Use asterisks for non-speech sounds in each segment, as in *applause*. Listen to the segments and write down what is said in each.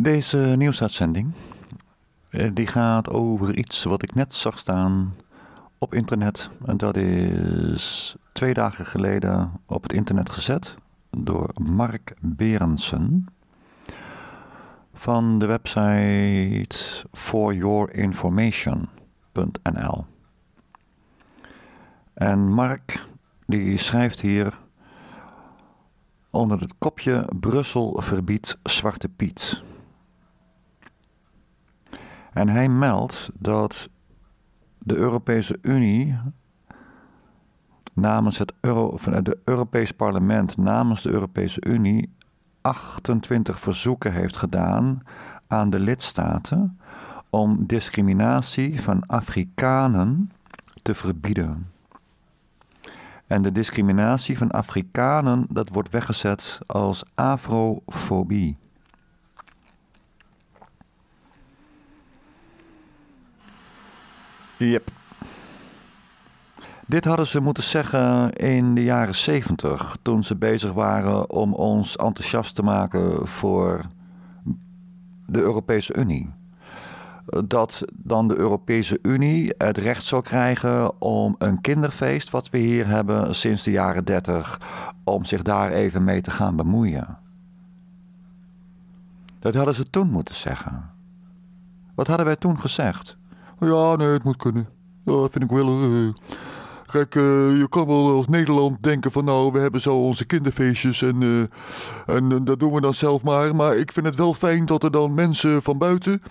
Deze nieuwsuitzending eh, die gaat over iets wat ik net zag staan op internet. En dat is twee dagen geleden op het internet gezet door Mark Berensen van de website foryourinformation.nl. En Mark die schrijft hier onder het kopje Brussel verbiedt Zwarte Piet. En hij meldt dat de Europese Unie namens het Euro, eh, Europees Parlement, namens de Europese Unie, 28 verzoeken heeft gedaan aan de lidstaten om discriminatie van Afrikanen te verbieden. En de discriminatie van Afrikanen, dat wordt weggezet als afrofobie. Yep. Dit hadden ze moeten zeggen in de jaren 70, toen ze bezig waren om ons enthousiast te maken voor de Europese Unie. Dat dan de Europese Unie het recht zou krijgen om een kinderfeest, wat we hier hebben sinds de jaren 30, om zich daar even mee te gaan bemoeien. Dat hadden ze toen moeten zeggen. Wat hadden wij toen gezegd? Ja, nee, het moet kunnen. Dat vind ik wel. gek eh. eh, je kan wel als Nederland denken van nou, we hebben zo onze kinderfeestjes en, eh, en dat doen we dan zelf maar. Maar ik vind het wel fijn dat er dan mensen van buiten.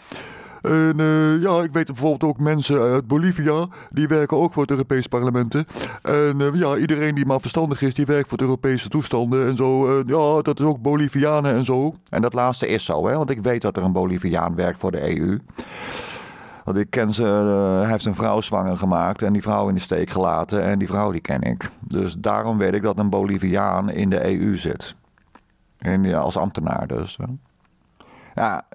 En ja, ik weet bijvoorbeeld ook mensen uit Bolivia, die werken ook voor het Europese parlementen. En ja, iedereen die maar verstandig is, die werkt voor het Europese toestanden en zo. ja, dat is ook Bolivianen en zo. En dat laatste is zo, hè, want ik weet dat er een Boliviaan werkt voor de EU. Want ik ken ze, eh, hij heeft een vrouw zwanger gemaakt en die vrouw in de steek gelaten. En die vrouw die ken ik. Dus daarom weet ik dat een Boliviaan in de EU zit. En, ja, als ambtenaar dus. Ja,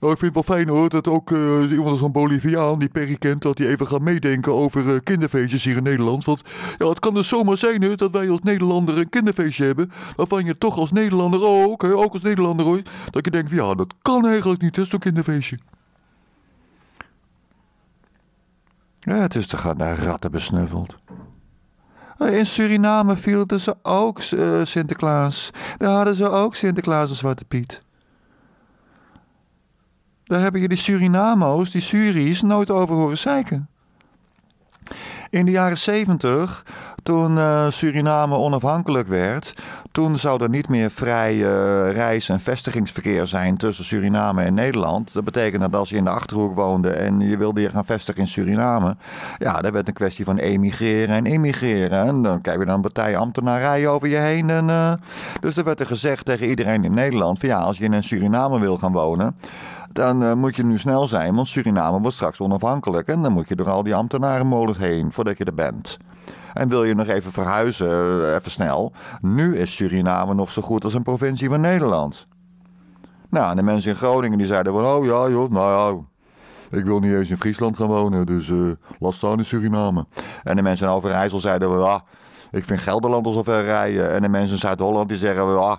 nou, ik vind het wel fijn hoor, dat ook eh, iemand als een Boliviaan die Perry kent, dat hij even gaat meedenken over eh, kinderfeestjes hier in Nederland. Want ja, het kan dus zomaar zijn hè, dat wij als Nederlander een kinderfeestje hebben, waarvan je toch als Nederlander ook, hè, ook als Nederlander hoor, dat je denkt, ja, dat kan eigenlijk niet, hè, zo'n kinderfeestje. Ja, het is toch naar ratten besnuffeld. Eh, in Suriname vielen ze ook eh, Sinterklaas. Daar hadden ze ook Sinterklaas en Zwarte Piet. Daar hebben jullie Surinamo's, die Suris, nooit over horen zeiken. In de jaren 70, toen eh, Suriname onafhankelijk werd, toen zou er niet meer vrij eh, reis- en vestigingsverkeer zijn tussen Suriname en Nederland. Dat betekende dat als je in de achterhoek woonde en je wilde je gaan vestigen in Suriname, ja, dat werd een kwestie van emigreren en immigreren. En dan krijg je dan een ambtenarij over je heen. En, eh, dus er werd er gezegd tegen iedereen in Nederland: van ja, als je in Suriname wil gaan wonen dan eh, moet je nu snel zijn, want Suriname wordt straks onafhankelijk. En dan moet je door al die ambtenarenmolens heen voordat je er bent. En wil je nog even verhuizen, eh, even snel. Nu is Suriname nog zo goed als een provincie van Nederland. Nou, en de mensen in Groningen die zeiden van, oh ja joh, nou ja, ik wil niet eens in Friesland gaan wonen, dus uh, staan in Suriname. En de mensen in Overijssel zeiden, ah, ik vind Gelderland al zover rijden. En de mensen in Zuid-Holland die zeggen, ah,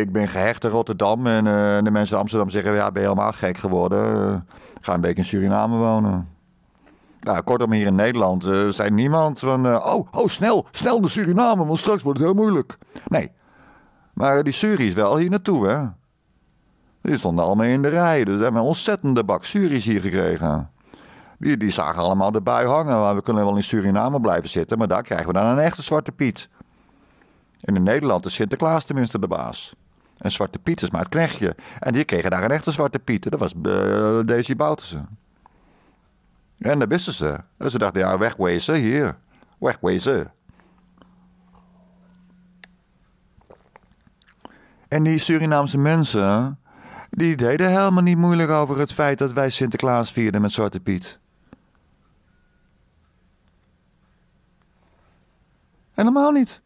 ik ben gehecht aan Rotterdam. En eh, de mensen in Amsterdam zeggen, ja, ben je helemaal gek geworden. Eh, ga een beetje in Suriname wonen. kortom, hier in Nederland uh, eh, zijn niemand van, oh, oh, snel, snel naar Suriname, want straks wordt het heel moeilijk. Nee, maar die Suris wel hier naartoe, hè. Die stonden allemaal in de rij, dus we hebben een ontzettende bak Suris hier gekregen. Die, die zagen allemaal de bui hangen. we kunnen wel in Suriname blijven zitten, maar daar krijgen we dan een echte Zwarte Piet. En in Nederland is Sinterklaas tenminste de baas. En Zwarte Piet is maar het knechtje. En die kregen daar een echte Zwarte Piet. Dat was uh, Daisy Boutersen. En dat wisten ze. En ze dachten, ja, wegwezen hier. Wegwezen. En die Surinaamse mensen, die deden helemaal niet moeilijk over het feit dat wij Sinterklaas vierden met Zwarte Piet. Helemaal niet.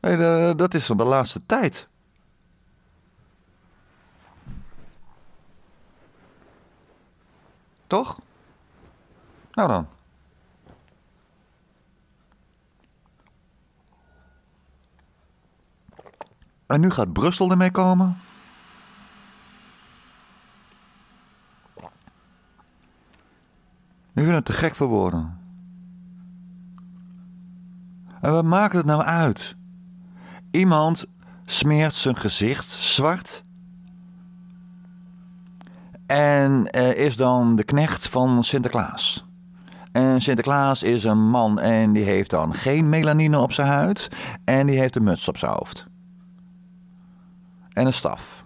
Nee, dat is van de laatste tijd. Toch? Nou dan. En nu gaat Brussel ermee komen. Ik vind het te gek voor woorden. En wat maakt het nou uit? Iemand smeert zijn gezicht zwart. En is dan de knecht van Sinterklaas. En Sinterklaas is een man en die heeft dan geen melanine op zijn huid. En die heeft een muts op zijn hoofd. En een staf.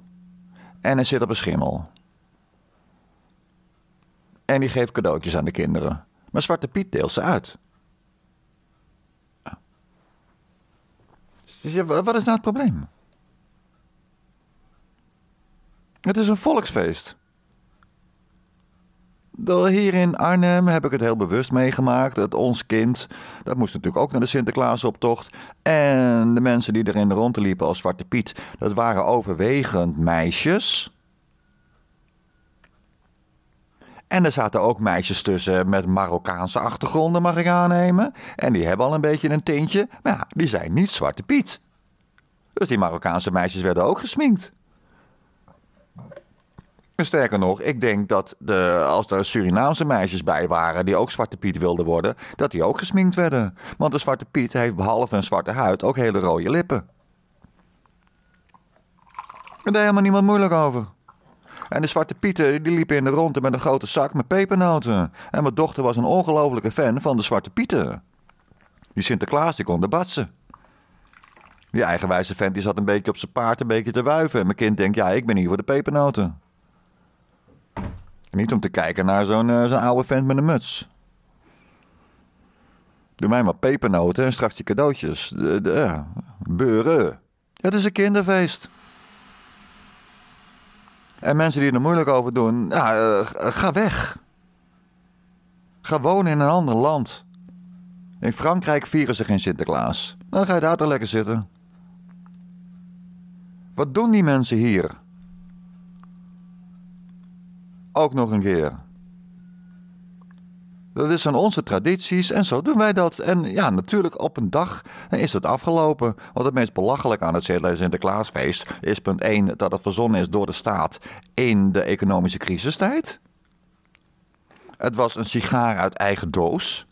En hij zit op een schimmel. En die geeft cadeautjes aan de kinderen. Maar Zwarte Piet deelt ze uit. Dus ja, wat is nou het probleem? Het is een volksfeest. Hier in Arnhem heb ik het heel bewust meegemaakt. Dat ons kind, dat moest natuurlijk ook naar de Sinterklaasoptocht. En de mensen die erin rondliepen als Zwarte Piet, dat waren overwegend meisjes. En er zaten ook meisjes tussen met Marokkaanse achtergronden, mag ik aannemen. En die hebben al een beetje een tintje, maar ja, die zijn niet Zwarte Piet. Dus die Marokkaanse meisjes werden ook gesminkt. Sterker nog, ik denk dat de, als er Surinaamse meisjes bij waren die ook Zwarte Piet wilden worden, dat die ook gesminkt werden. Want de Zwarte Piet heeft behalve een zwarte huid ook hele rode lippen. En daar helemaal niemand moeilijk over. En de Zwarte Pieten die liepen in de ronde met een grote zak met pepernoten. En mijn dochter was een ongelofelijke fan van de Zwarte Pieten. Die Sinterklaas die kon de batsen. Die eigenwijze vent die zat een beetje op zijn paard een beetje te wuiven. En mijn kind denkt, ja, ik ben hier voor de pepernoten. Niet om te kijken naar zo'n eh, oude vent met een muts. Doe mij maar pepernoten en straks die cadeautjes. De, de, eh, beuren. Het is een kinderfeest. En mensen die er moeilijk over doen, ja, eh, ga weg. Ga wonen in een ander land. In Frankrijk vieren ze geen Sinterklaas. dan ga je daar toch lekker zitten. Wat doen die mensen hier? Ook nog een keer. Dat is aan onze tradities en zo doen wij dat. En ja, natuurlijk op een dag is het afgelopen. Want het meest belachelijk aan het Sinterklaasfeest is punt 1 dat het verzonnen is door de staat in de economische crisistijd. Het was een sigaar uit eigen doos.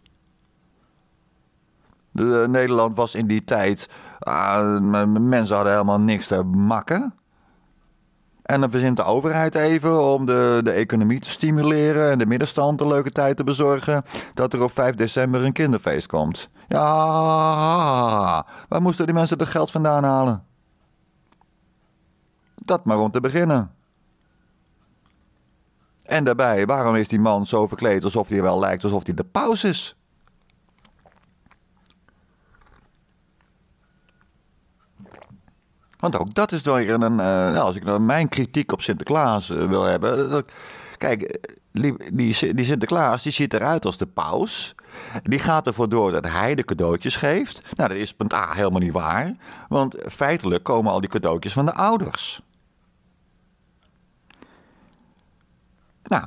Eh, Nederland was in die tijd. Ah, mensen hadden helemaal niks te maken. En dan verzint de overheid even om de, de economie te stimuleren en de middenstand een leuke tijd te bezorgen, dat er op 5 december een kinderfeest komt. Ja, waar moesten die mensen dat geld vandaan halen? Dat maar om te beginnen. En daarbij, waarom is die man zo verkleed alsof hij wel lijkt alsof hij de paus is? Want ook dat is dan weer een. Eh, nou, als ik nou mijn kritiek op Sinterklaas eh, wil hebben. Eh, kijk, die, die, die, Sinterklaas die ziet eruit als de paus. Die gaat ervoor door dat hij de cadeautjes geeft. Nou, dat is punt A helemaal niet waar. Want feitelijk komen al die cadeautjes van de ouders. Nou,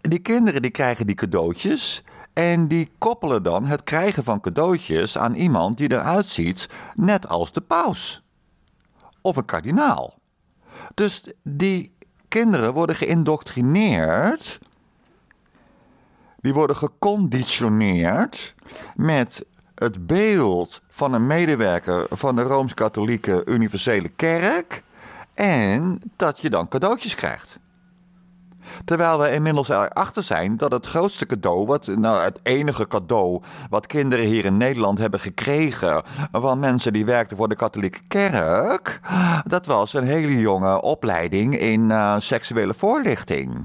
die kinderen die krijgen die cadeautjes. En die koppelen dan het krijgen van cadeautjes aan iemand die eruit ziet net als de paus of een kardinaal. Dus die kinderen worden geïndoctrineerd. Die worden geconditioneerd met het beeld van een medewerker van de Rooms-Katholieke Universele Kerk. En dat je dan cadeautjes krijgt. Terwijl we inmiddels erachter zijn dat het grootste cadeau, wat, nou, het enige cadeau wat kinderen hier in Nederland hebben gekregen van mensen die werkten voor de katholieke kerk, dat was een hele jonge opleiding in eh, seksuele voorlichting.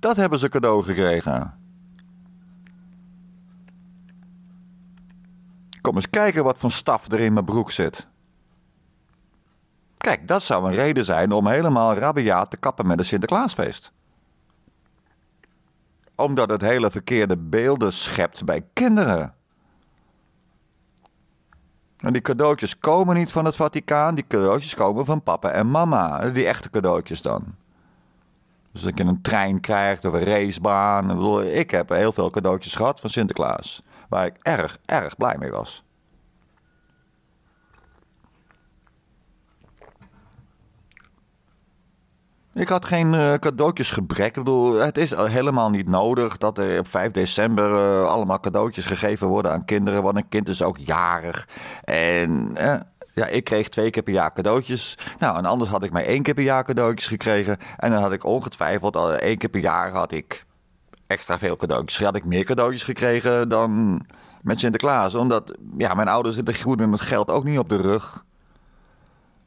Dat hebben ze cadeau gekregen. Kom eens kijken wat voor staf er in mijn broek zit. Kijk, dat zou een reden zijn om helemaal rabiaat te kappen met een Sinterklaasfeest. Omdat het hele verkeerde beelden schept bij kinderen. En die cadeautjes komen niet van het Vaticaan, die cadeautjes komen van papa en mama. Die echte cadeautjes dan. Dus dat je een trein krijgt of een racebaan. ik heb heel veel cadeautjes gehad van Sinterklaas. Waar ik erg, erg blij mee was. Ik had geen cadeautjes eh, cadeautjesgebrek. Ik bedoel, het is helemaal niet nodig dat er op 5 december eh, allemaal cadeautjes gegeven worden aan kinderen. Want een kind is ook jarig. En eh, ja, ik kreeg twee keer per jaar cadeautjes. Nou, en anders had ik maar één keer per jaar cadeautjes gekregen. En dan had ik ongetwijfeld al één keer per jaar had ik extra veel cadeautjes. Had ik meer cadeautjes gekregen dan met Sinterklaas. Omdat ja, mijn ouders zitten goed met geld ook niet op de rug.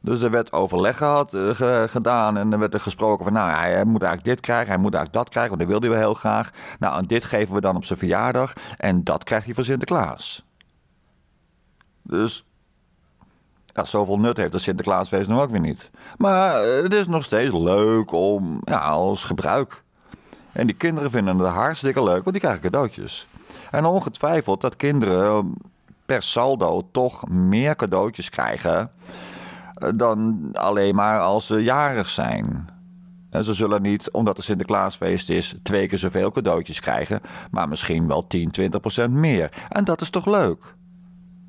Dus er werd overleg gehad, eh, gedaan en er werd er gesproken van... nou, hij, moet eigenlijk dit krijgen, hij moet eigenlijk dat krijgen... want dat wilde hij wel heel graag. Nou, en dit geven we dan op zijn verjaardag en dat krijgt hij voor Sinterklaas. Dus ja, zoveel nut heeft dat Sinterklaasfeest nog ook weer niet. Maar eh, het is nog steeds leuk om, ja, als gebruik. En die kinderen vinden het hartstikke leuk, want die krijgen cadeautjes. En ongetwijfeld dat kinderen per saldo toch meer cadeautjes krijgen dan alleen maar als ze jarig zijn. En ze zullen niet, omdat het Sinterklaasfeest is, twee keer zoveel cadeautjes krijgen, maar misschien wel 10, 20 procent meer. En dat is toch leuk?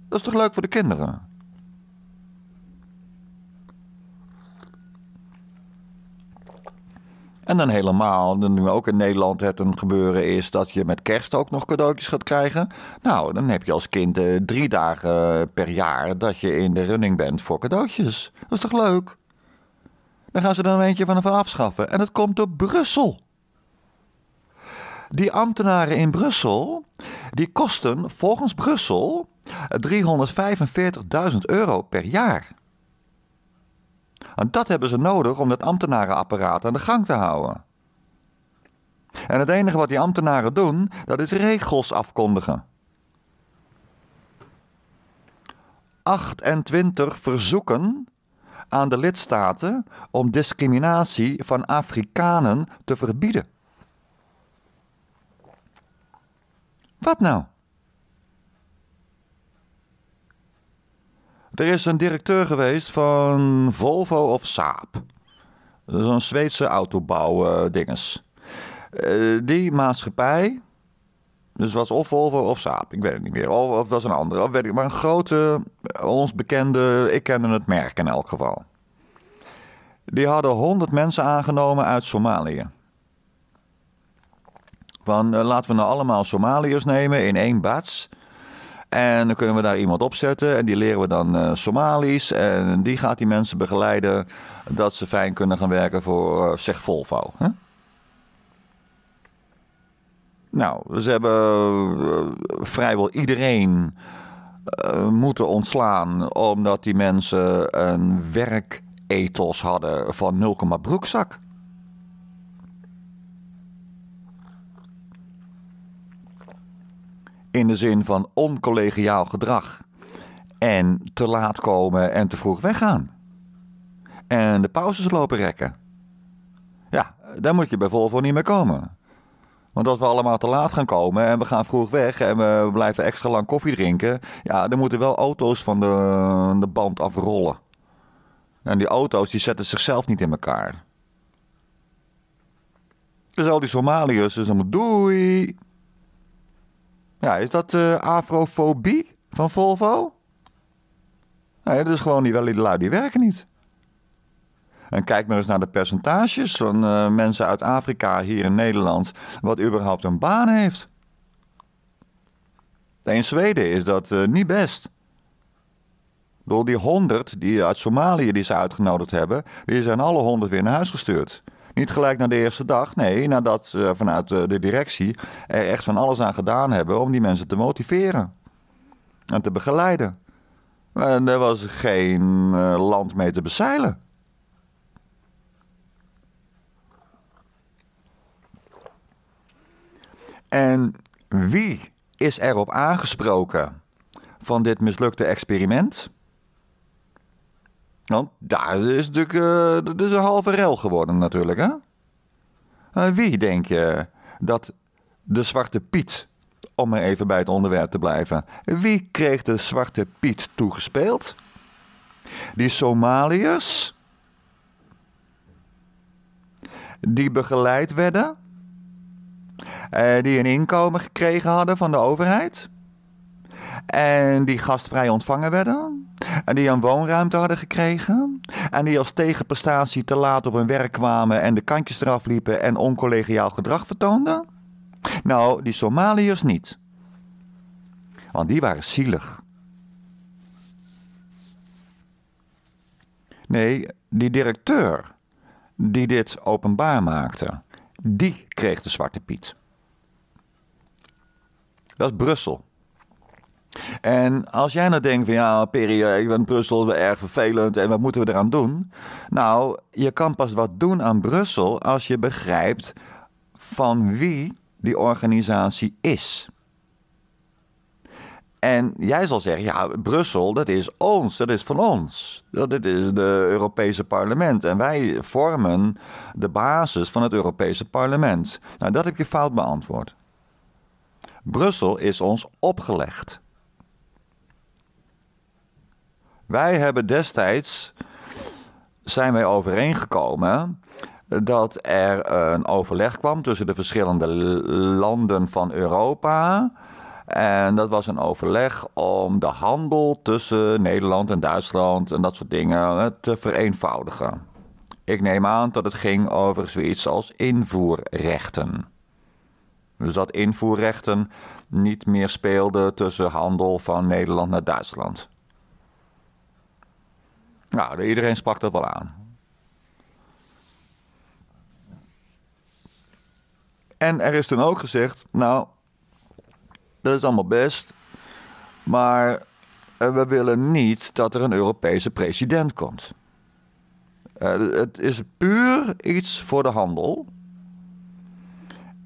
Dat is toch leuk voor de kinderen? En dan helemaal, dan nu ook in Nederland het een gebeuren is dat je met kerst ook nog cadeautjes gaat krijgen. Nou, dan heb je als kind eh, drie dagen per jaar dat je in de running bent voor cadeautjes. Dat is toch leuk? Dan gaan ze er een eentje van afschaffen. En dat komt door Brussel. Die ambtenaren in Brussel, die kosten volgens Brussel 345.000 euro per jaar. En dat hebben ze nodig om dat ambtenarenapparaat aan de gang te houden. En het enige wat die ambtenaren doen, dat is regels afkondigen. 28 verzoeken aan de lidstaten om discriminatie van Afrikanen te verbieden. Wat nou? Er is een directeur geweest van Volvo of Saab. Zo'n Zweedse autobouwdinges. Eh, die maatschappij. Dus was of Volvo of Saab, ik weet het niet meer. Of, dat was een andere, weet ik. Maar een grote, eh, ons bekende, ik kende het merk in elk geval. Die hadden 100 mensen aangenomen uit Somalië. Van eh, laten we nou allemaal Somaliërs nemen in één bats. En dan kunnen we daar iemand opzetten. En die leren we dan uh, Somalisch. En die gaat die mensen begeleiden dat ze fijn kunnen gaan werken voor eh, zeg Volvo. Nou, ze hebben eh, vrijwel iedereen moeten ontslaan. Omdat die mensen een werkethos hadden van nul broekzak. in de zin van oncollegiaal gedrag. En te laat komen en te vroeg weggaan. En de pauzes lopen rekken. Ja, daar moet je bij Volvo niet meer komen. Want als we allemaal te laat gaan komen en we gaan vroeg weg en we blijven extra lang koffie drinken, ja, dan moeten wel auto's van de, de band afrollen. En die auto's die zetten zichzelf niet in elkaar. Dus al die Somaliërs, dus dan doei. Ja, is dat uh, afrofobie van Volvo? Nee, dat is gewoon die wel lui, die werken niet. En kijk maar eens naar de percentages van eh, mensen uit Afrika hier in Nederland, wat überhaupt een baan heeft. In Zweden is dat eh, niet best. Door die honderd die uit Somalië die ze uitgenodigd hebben, die zijn alle honderd weer naar huis gestuurd. Niet gelijk naar de eerste dag. Nee, nadat ze vanuit eh, de directie er echt van alles aan gedaan hebben om die mensen te motiveren en te begeleiden. En er was geen eh, land mee te bezeilen. En wie is erop aangesproken van dit mislukte experiment? Want daar is natuurlijk uh, eh, is dus een halve rel geworden natuurlijk, hè? Eh, wie denk je dat de Zwarte Piet, om maar even bij het onderwerp te blijven, wie kreeg de Zwarte Piet toegespeeld? Die Somaliërs? Die begeleid werden? Eh, die een inkomen gekregen hadden van de overheid? En die gastvrij ontvangen werden. En die een woonruimte hadden gekregen. En die als tegenprestatie te laat op hun werk kwamen en de kantjes eraf liepen en oncollegiaal gedrag vertoonden. Nou, die Somaliërs niet. Want die waren zielig. Nee, die directeur die dit openbaar maakte, die kreeg de Zwarte Piet. Dat is Brussel. En als jij nou denkt van ja, periode, eh, ik ben Brussel erg vervelend en wat moeten we eraan doen? Nou, je kan pas wat doen aan Brussel als je begrijpt van wie die organisatie is. En jij zal zeggen, ja, Brussel, dat is ons, dat is van ons. Dat is het Europese parlement. En wij vormen de basis van het Europese parlement. Nou, dat heb je fout beantwoord. Brussel is ons opgelegd. Wij hebben destijds, zijn wij overeengekomen dat er een overleg kwam tussen de verschillende landen van Europa. En dat was een overleg om de handel tussen Nederland en Duitsland en dat soort dingen te vereenvoudigen. Ik neem aan dat het ging over zoiets als invoerrechten. Dus dat invoerrechten niet meer speelden tussen handel van Nederland naar Duitsland. Nou, iedereen sprak dat wel aan. En er is toen ook gezegd, nou, dat is allemaal best, maar eh, we willen niet dat er een Europese president komt. Eh, het is puur iets voor de handel.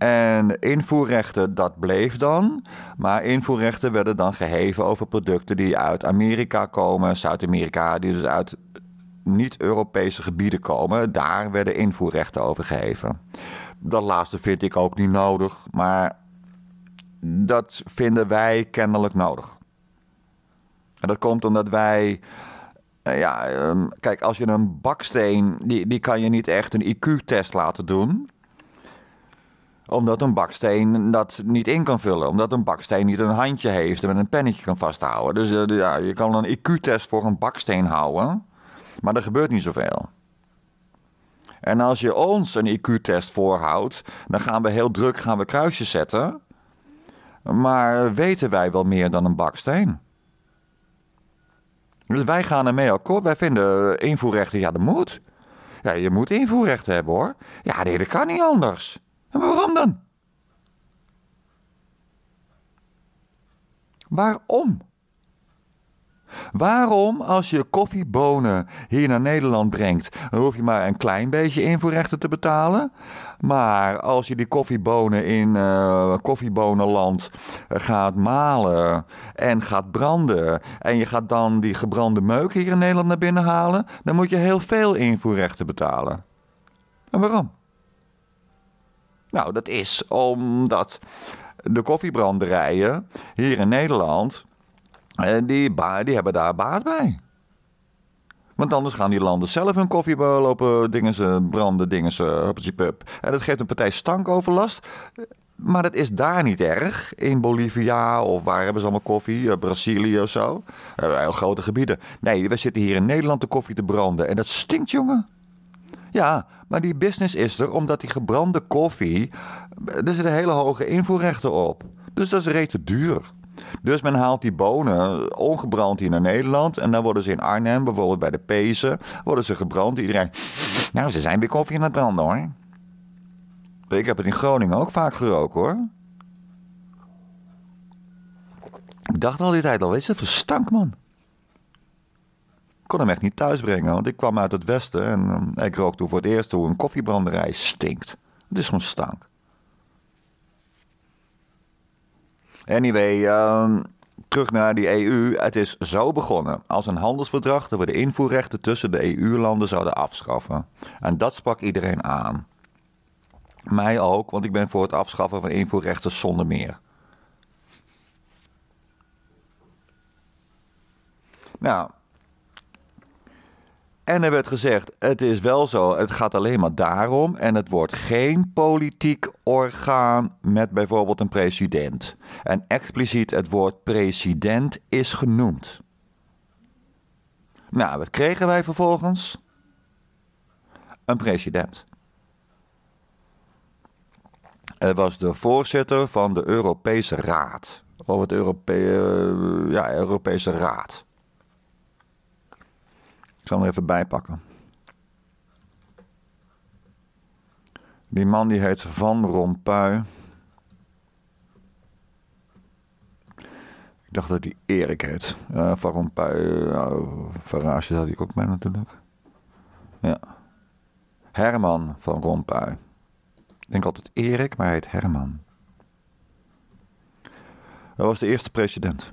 En invoerrechten, dat bleef dan. Maar invoerrechten werden dan geheven over producten die uit Amerika komen, Zuid-Amerika, die dus uit niet-Europese gebieden komen. Daar werden invoerrechten over geheven. Dat laatste vind ik ook niet nodig, maar dat vinden wij kennelijk nodig. En dat komt omdat wij. Eh, ja, ehm, kijk, als je een baksteen. Die, die kan je niet echt een IQ-test laten doen omdat een baksteen dat niet in kan vullen. Omdat een baksteen niet een handje heeft en met een pennetje kan vasthouden. Dus eh, ja, je kan een IQ-test voor een baksteen houden. Maar er gebeurt niet zoveel. En als je ons een IQ-test voorhoudt, dan gaan we heel druk gaan we kruisjes zetten. Maar weten wij wel meer dan een baksteen? Dus wij gaan ermee akkoord. Wij vinden invoerrechten, ja, dat moet. Ja, je moet invoerrechten hebben hoor. Ja, nee, dat kan niet anders waarom dan? Waarom? Waarom, als je koffiebonen hier naar Nederland brengt, dan hoef je maar een klein beetje invoerrechten te betalen? Maar als je die koffiebonen in eh, koffiebonenland eh, gaat malen en gaat branden, en je gaat dan die gebrande meuk hier in Nederland naar binnen halen, dan moet je heel veel invoerrechten betalen. En waarom? Nou, dat is omdat de koffiebranderijen hier in Nederland, eh, die, die hebben daar baat bij. Want anders gaan die landen zelf hun koffie lopen dingen ze branden, dingen ze hup. En dat geeft een partij stankoverlast. Maar dat is daar niet erg. In Bolivia of waar hebben ze allemaal koffie? Eh, Brazilië of zo. Eh, heel grote gebieden. Nee, we zitten hier in Nederland de koffie te branden. En dat stinkt, jongen. Ja, maar die business is er omdat die gebrande koffie. Er zitten hele hoge invoerrechten op. Dus dat is rete duur. Dus men haalt die bonen ongebrand hier naar Nederland. En dan worden ze in Arnhem, bijvoorbeeld bij de Pezen, worden ze gebrand. Iedereen. Nou, ze zijn weer koffie aan het branden hoor. Ik heb het in Groningen ook vaak geroken hoor. Ik dacht al die tijd al, is dat verstank, stank man? kon hem echt niet thuisbrengen. Want ik kwam uit het westen en um, ik rook toen voor het eerst hoe een koffiebranderij stinkt. Het is gewoon stank. Anyway, um, terug naar die EU. Het is zo begonnen als een handelsverdrag dat we de invoerrechten tussen de EU-landen zouden afschaffen. En dat sprak iedereen aan. Mij ook, want ik ben voor het afschaffen van invoerrechten zonder meer. Nou, en er werd gezegd: het is wel zo, het gaat alleen maar daarom. En het wordt geen politiek orgaan met bijvoorbeeld een president. En expliciet het woord president is genoemd. Nou, wat kregen wij vervolgens? Een president. Hij was de voorzitter van de Europese Raad. Of het Europee eh, ja, Europese Raad zal hem er even bijpakken. Die man die heet Van Rompuy. Ik dacht dat hij Erik heet. van Rompuy. Uh, Farage had hij ook bij natuurlijk. Ja. Herman van Rompuy. Ik denk altijd Erik, maar hij heet Herman. Hij was de eerste president.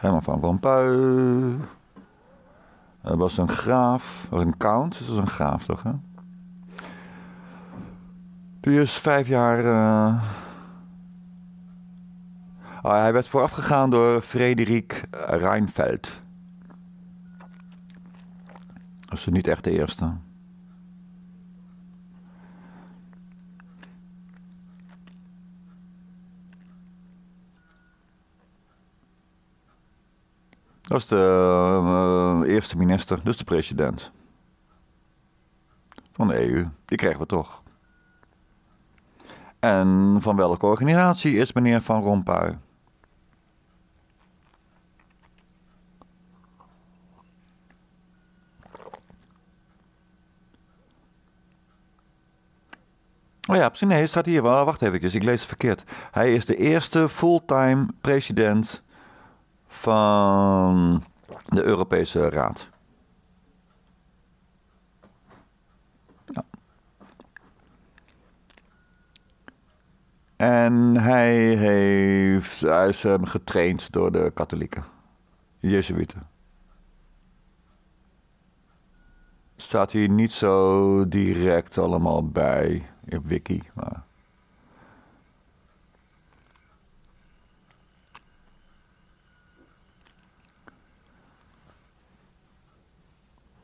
Herman van Rompuy. Hij was een graaf, een count, dat een graaf toch? Hè? Die is vijf jaar. Eh, ah, hij werd voorafgegaan door Frederik Reinfeldt. Dat is niet echt de eerste. Dat is de eh, eh, eerste minister, dus de president van de EU. Die krijgen we toch. En van welke organisatie is meneer Van Rompuy? Oh ja, precies. Nee, staat hier. Wacht even, ik lees het verkeerd. Hij is de eerste fulltime president van de Europese Raad. Ja. En hij, heeft, hij is ehm, getraind door de katholieken, Jezuïten. Staat hier niet zo direct allemaal bij op wiki, maar...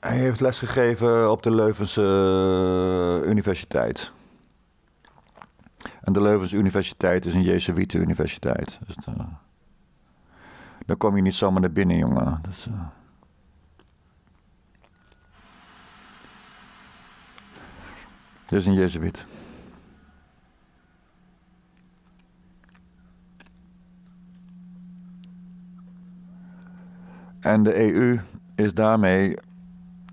Hij heeft lesgegeven op de Leuvense eh, Universiteit. En de Leuvense Universiteit is een Jezuïte universiteit. Dus eh, daar kom je niet zomaar naar binnen, jongen. Dat eh. Het is een Jezuïet. En de EU is daarmee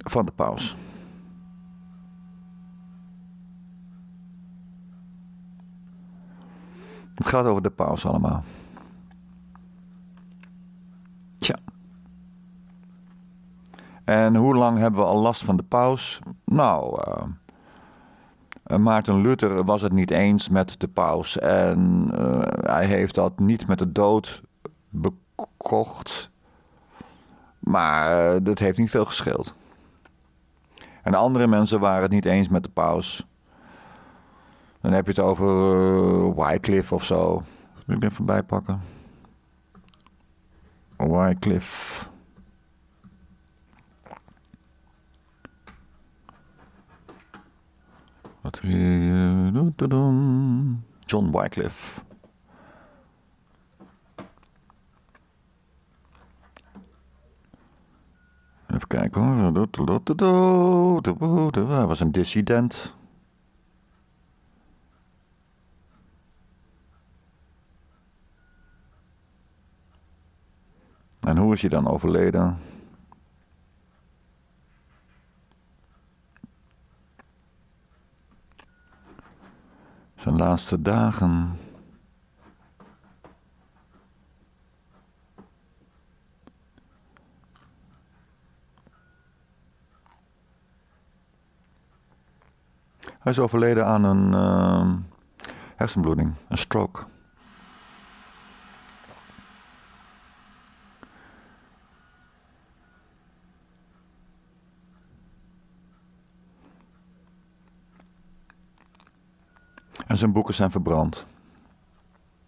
van de paus. Het gaat over de paus allemaal. Tja. En hoe lang hebben we al last van de paus? Nou, uh, Maarten Luther was het niet eens met de paus. En eh, hij heeft dat niet met de dood bekocht. Maar uh, dat heeft niet veel gescheeld. En andere mensen waren het niet eens met de paus. Dan heb je het over eh, Wycliffe of zo. Moet ik even bijpakken. Wycliffe. Wat eh, John Wycliffe. Even kijken hoor. Hij was een dissident. En hoe is hij dan overleden? Zijn laatste dagen. Hij is overleden aan een ehm, hersenbloeding, een stroke. En zijn boeken zijn verbrand.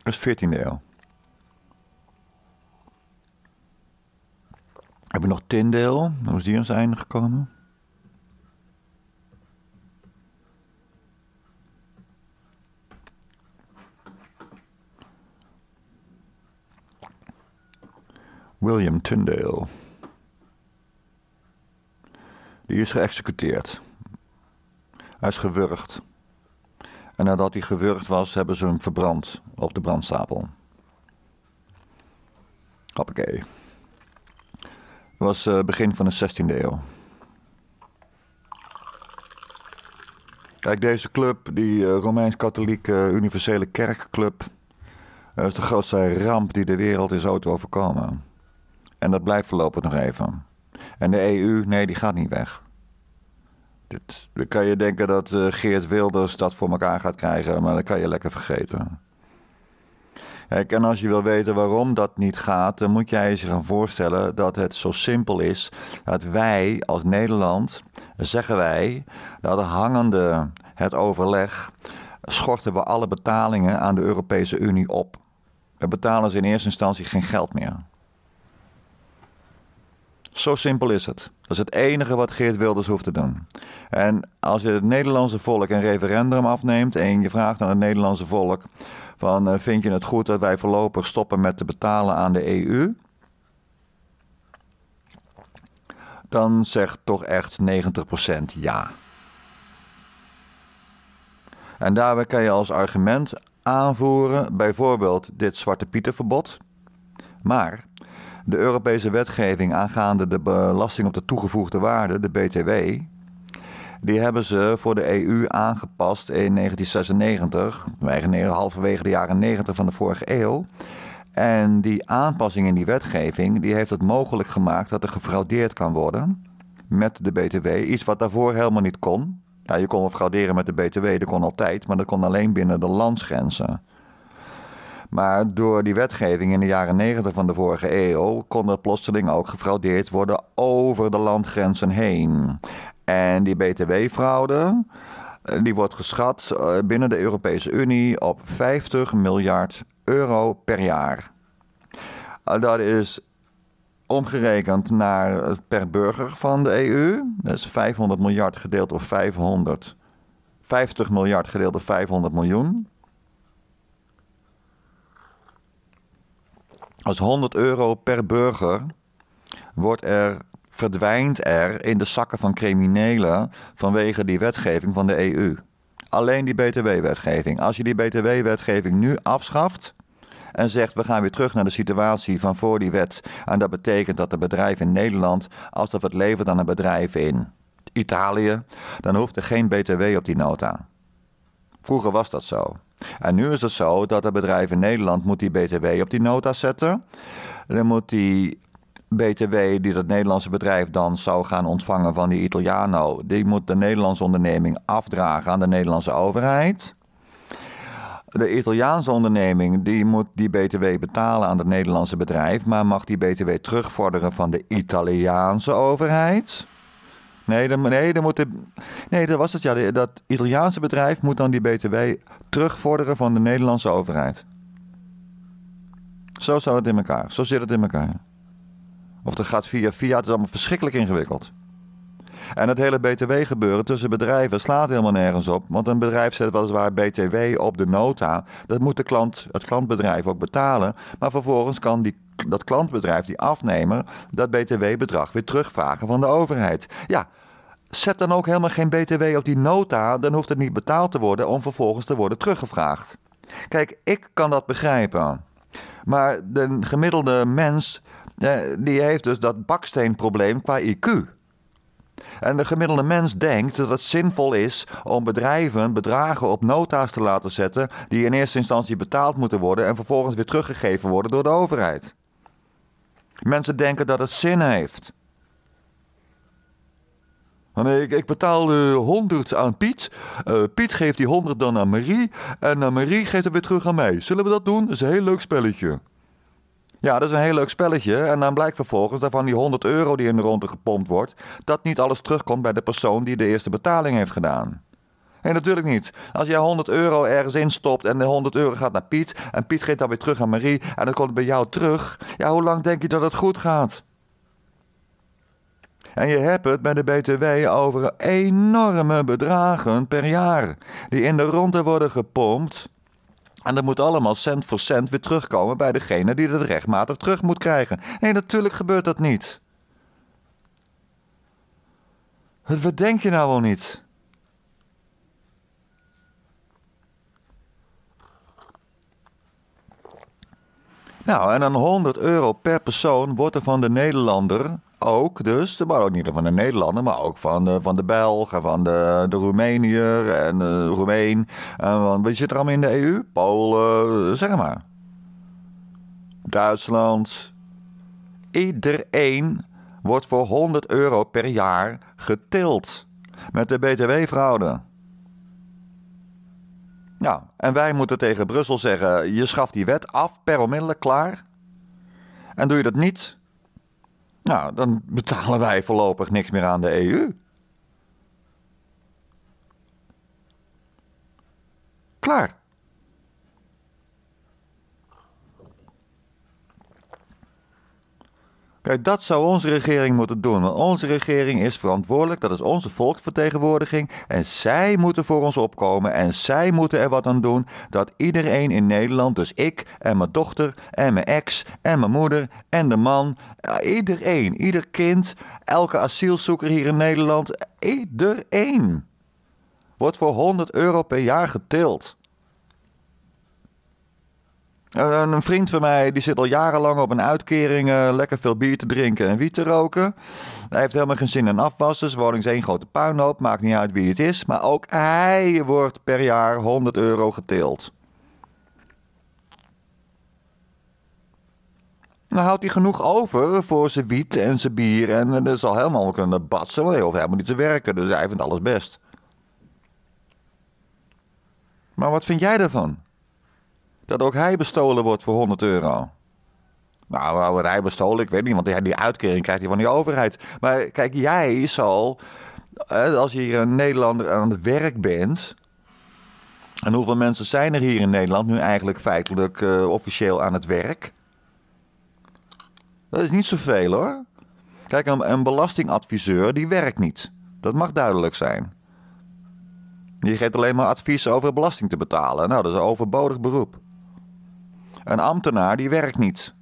Dat is 14e eeuw. Hebben we nog Tindale? Hoe is die aan zijn einde gekomen? William Tyndale. Die is geëxecuteerd. Hij is gewurgd. En nadat hij gewurgd was, hebben ze hem verbrand op de brandstapel. Hoppakee. was eh, begin van de 16e eeuw. Kijk, deze club, die eh, Romeins-Katholieke Universele Kerkclub, eh, is de grootste ramp die de wereld is ooit overkomen. En dat blijft voorlopig nog even. En de EU, nee, die gaat niet weg. dan kan je denken dat eh, Geert Wilders dat voor elkaar gaat krijgen, maar dat kan je lekker vergeten. Kijk, en als je wil weten waarom dat niet gaat, dan moet jij je gaan voorstellen dat het zo simpel is dat wij als Nederland zeggen wij dat hangende het overleg schorten we alle betalingen aan de Europese Unie op. We betalen ze in eerste instantie geen geld meer. Zo simpel is het. Dat is het enige wat Geert Wilders hoeft te doen. En als je het Nederlandse volk een referendum afneemt en je vraagt aan het Nederlandse volk: van, eh, vind je het goed dat wij voorlopig stoppen met te betalen aan de EU? Dan zegt toch echt 90% ja. En daarbij kan je als argument aanvoeren bijvoorbeeld dit Zwarte Pietenverbod. Maar de Europese wetgeving aangaande de belasting op de toegevoegde waarde, de BTW, die hebben ze voor de EU aangepast in 1996, halverwege de jaren 90 van de vorige eeuw. En die aanpassing in die wetgeving die heeft het mogelijk gemaakt dat er gefraudeerd kan worden met de BTW. Iets wat daarvoor helemaal niet kon. Ja, je kon wel frauderen met de BTW, dat kon altijd, maar dat kon alleen binnen de landsgrenzen. Maar door die wetgeving in de jaren 90 van de vorige eeuw kon er plotseling ook gefraudeerd worden over de landgrenzen heen. En die btw-fraude, eh, die wordt geschat eh, binnen de Europese Unie op 50 miljard euro per jaar. Eh, dat is omgerekend naar per burger van de EU. Dat is 500 miljard gedeeld door 500. 50 miljard gedeeld door 500 miljoen. Als 100 euro per burger wordt er, verdwijnt er in de zakken van criminelen vanwege die wetgeving van de EU. Alleen die BTW-wetgeving. Als je die BTW-wetgeving nu afschaft en zegt we gaan weer terug naar de situatie van voor die wet. En dat betekent dat de bedrijven in Nederland, als dat wat levert aan een bedrijf in Italië, dan hoeft er geen BTW op die nota. Vroeger was dat zo. En nu is het zo dat het bedrijf in Nederland moet die BTW op die nota zetten. Dan moet die BTW die dat Nederlandse bedrijf dan zou gaan ontvangen van die Italiano, die moet de Nederlandse onderneming afdragen aan de Nederlandse overheid. De Italiaanse onderneming die moet die BTW betalen aan het Nederlandse bedrijf, maar mag die BTW terugvorderen van de Italiaanse overheid. Nee, dan, nee, dan moet de, nee, dat was het. Ja, dat Italiaanse bedrijf moet dan die BTW terugvorderen van de Nederlandse overheid. Zo staat het in elkaar. Zo zit het in elkaar. Of dat gaat via Fiat, is allemaal verschrikkelijk ingewikkeld. En het hele BTW-gebeuren tussen bedrijven slaat helemaal nergens op. Want een bedrijf zet weliswaar BTW op de nota. Dat moet de klant, het klantbedrijf ook betalen. Maar vervolgens kan die dat klantbedrijf, die afnemer, dat BTW-bedrag weer terugvragen van de overheid. Ja, zet dan ook helemaal geen BTW op die nota, dan hoeft het niet betaald te worden om vervolgens te worden teruggevraagd. Kijk, ik kan dat begrijpen. Maar de gemiddelde mens, eh, die heeft dus dat baksteenprobleem qua IQ. En de gemiddelde mens denkt dat het zinvol is om bedrijven bedragen op nota's te laten zetten die in eerste instantie betaald moeten worden en vervolgens weer teruggegeven worden door de overheid. Mensen denken dat het zin heeft. Ik, ik betaal uh, 100 aan Piet. Eh, Piet geeft die 100 dan aan Marie. En uh, Marie geeft het weer terug aan mij. Zullen we dat doen? Dat is een heel leuk spelletje. Ja, dat is een heel leuk spelletje. En dan blijkt vervolgens dat van die 100 euro die in de ronde gepompt wordt, dat niet alles terugkomt bij de persoon die de eerste betaling heeft gedaan. Nee, natuurlijk niet. Als jij 100 euro ergens instopt en de 100 euro gaat naar Piet en Piet geeft dan weer terug aan Marie en dan komt het bij jou terug, ja, hoe lang denk je dat het goed gaat? En je hebt het bij de BTW over enorme bedragen per jaar die in de ronde worden gepompt en dat moet allemaal cent voor cent weer terugkomen bij degene die dat rechtmatig terug moet krijgen. Nee, natuurlijk gebeurt dat niet. Wat denk je nou wel niet? Nou, en dan 100 euro per persoon wordt er van de Nederlander ook dus, maar ook niet alleen van de Nederlander, maar ook van de, van de Belg van de, de Roemeniër en de eh, Roemeen. En eh, want wie zit er allemaal in de EU? Polen, zeg maar. Duitsland. Iedereen wordt voor 100 euro per jaar getild met de btw-fraude. Nou, en wij moeten tegen Brussel zeggen: je schaft die wet af per onmiddellijk klaar. En doe je dat niet, nou, dan betalen wij voorlopig niks meer aan de EU. Klaar. Kijk, dat zou onze regering moeten doen. Want onze regering is verantwoordelijk, dat is onze volksvertegenwoordiging. En zij moeten voor ons opkomen en zij moeten er wat aan doen dat iedereen in Nederland, dus ik en mijn dochter en mijn ex en mijn moeder en de man, eh, iedereen, ieder kind, elke asielzoeker hier in Nederland, iedereen wordt voor 100 euro per jaar getild. Eh, een, vriend van mij die zit al jarenlang op een uitkering uh, lekker veel bier te drinken en wiet te roken. Hij heeft helemaal geen zin in afwassen. Zijn woning is één grote puinhoop, maakt niet uit wie het is. Maar ook hij wordt per jaar 100 euro geteeld. Dan houdt hij genoeg over voor zijn wiet en zijn bier. En dat zal helemaal kunnen batsen, want hij hoeft helemaal niet te werken. Dus hij vindt alles best. Maar wat vind jij daarvan? dat ook hij bestolen wordt voor 100 euro. Nou, wordt hij bestolen? Ik weet niet, want die uitkering krijgt hij van die overheid. Maar kijk, jij zal, als je hier een Nederlander aan het werk bent... En hoeveel mensen zijn er hier in Nederland nu eigenlijk feitelijk eh, officieel aan het werk? Dat is niet zoveel hoor. Kijk, een, een, belastingadviseur die werkt niet. Dat mag duidelijk zijn. Die geeft alleen maar advies over belasting te betalen. Nou, dat is een overbodig beroep. Een ambtenaar die werkt niet.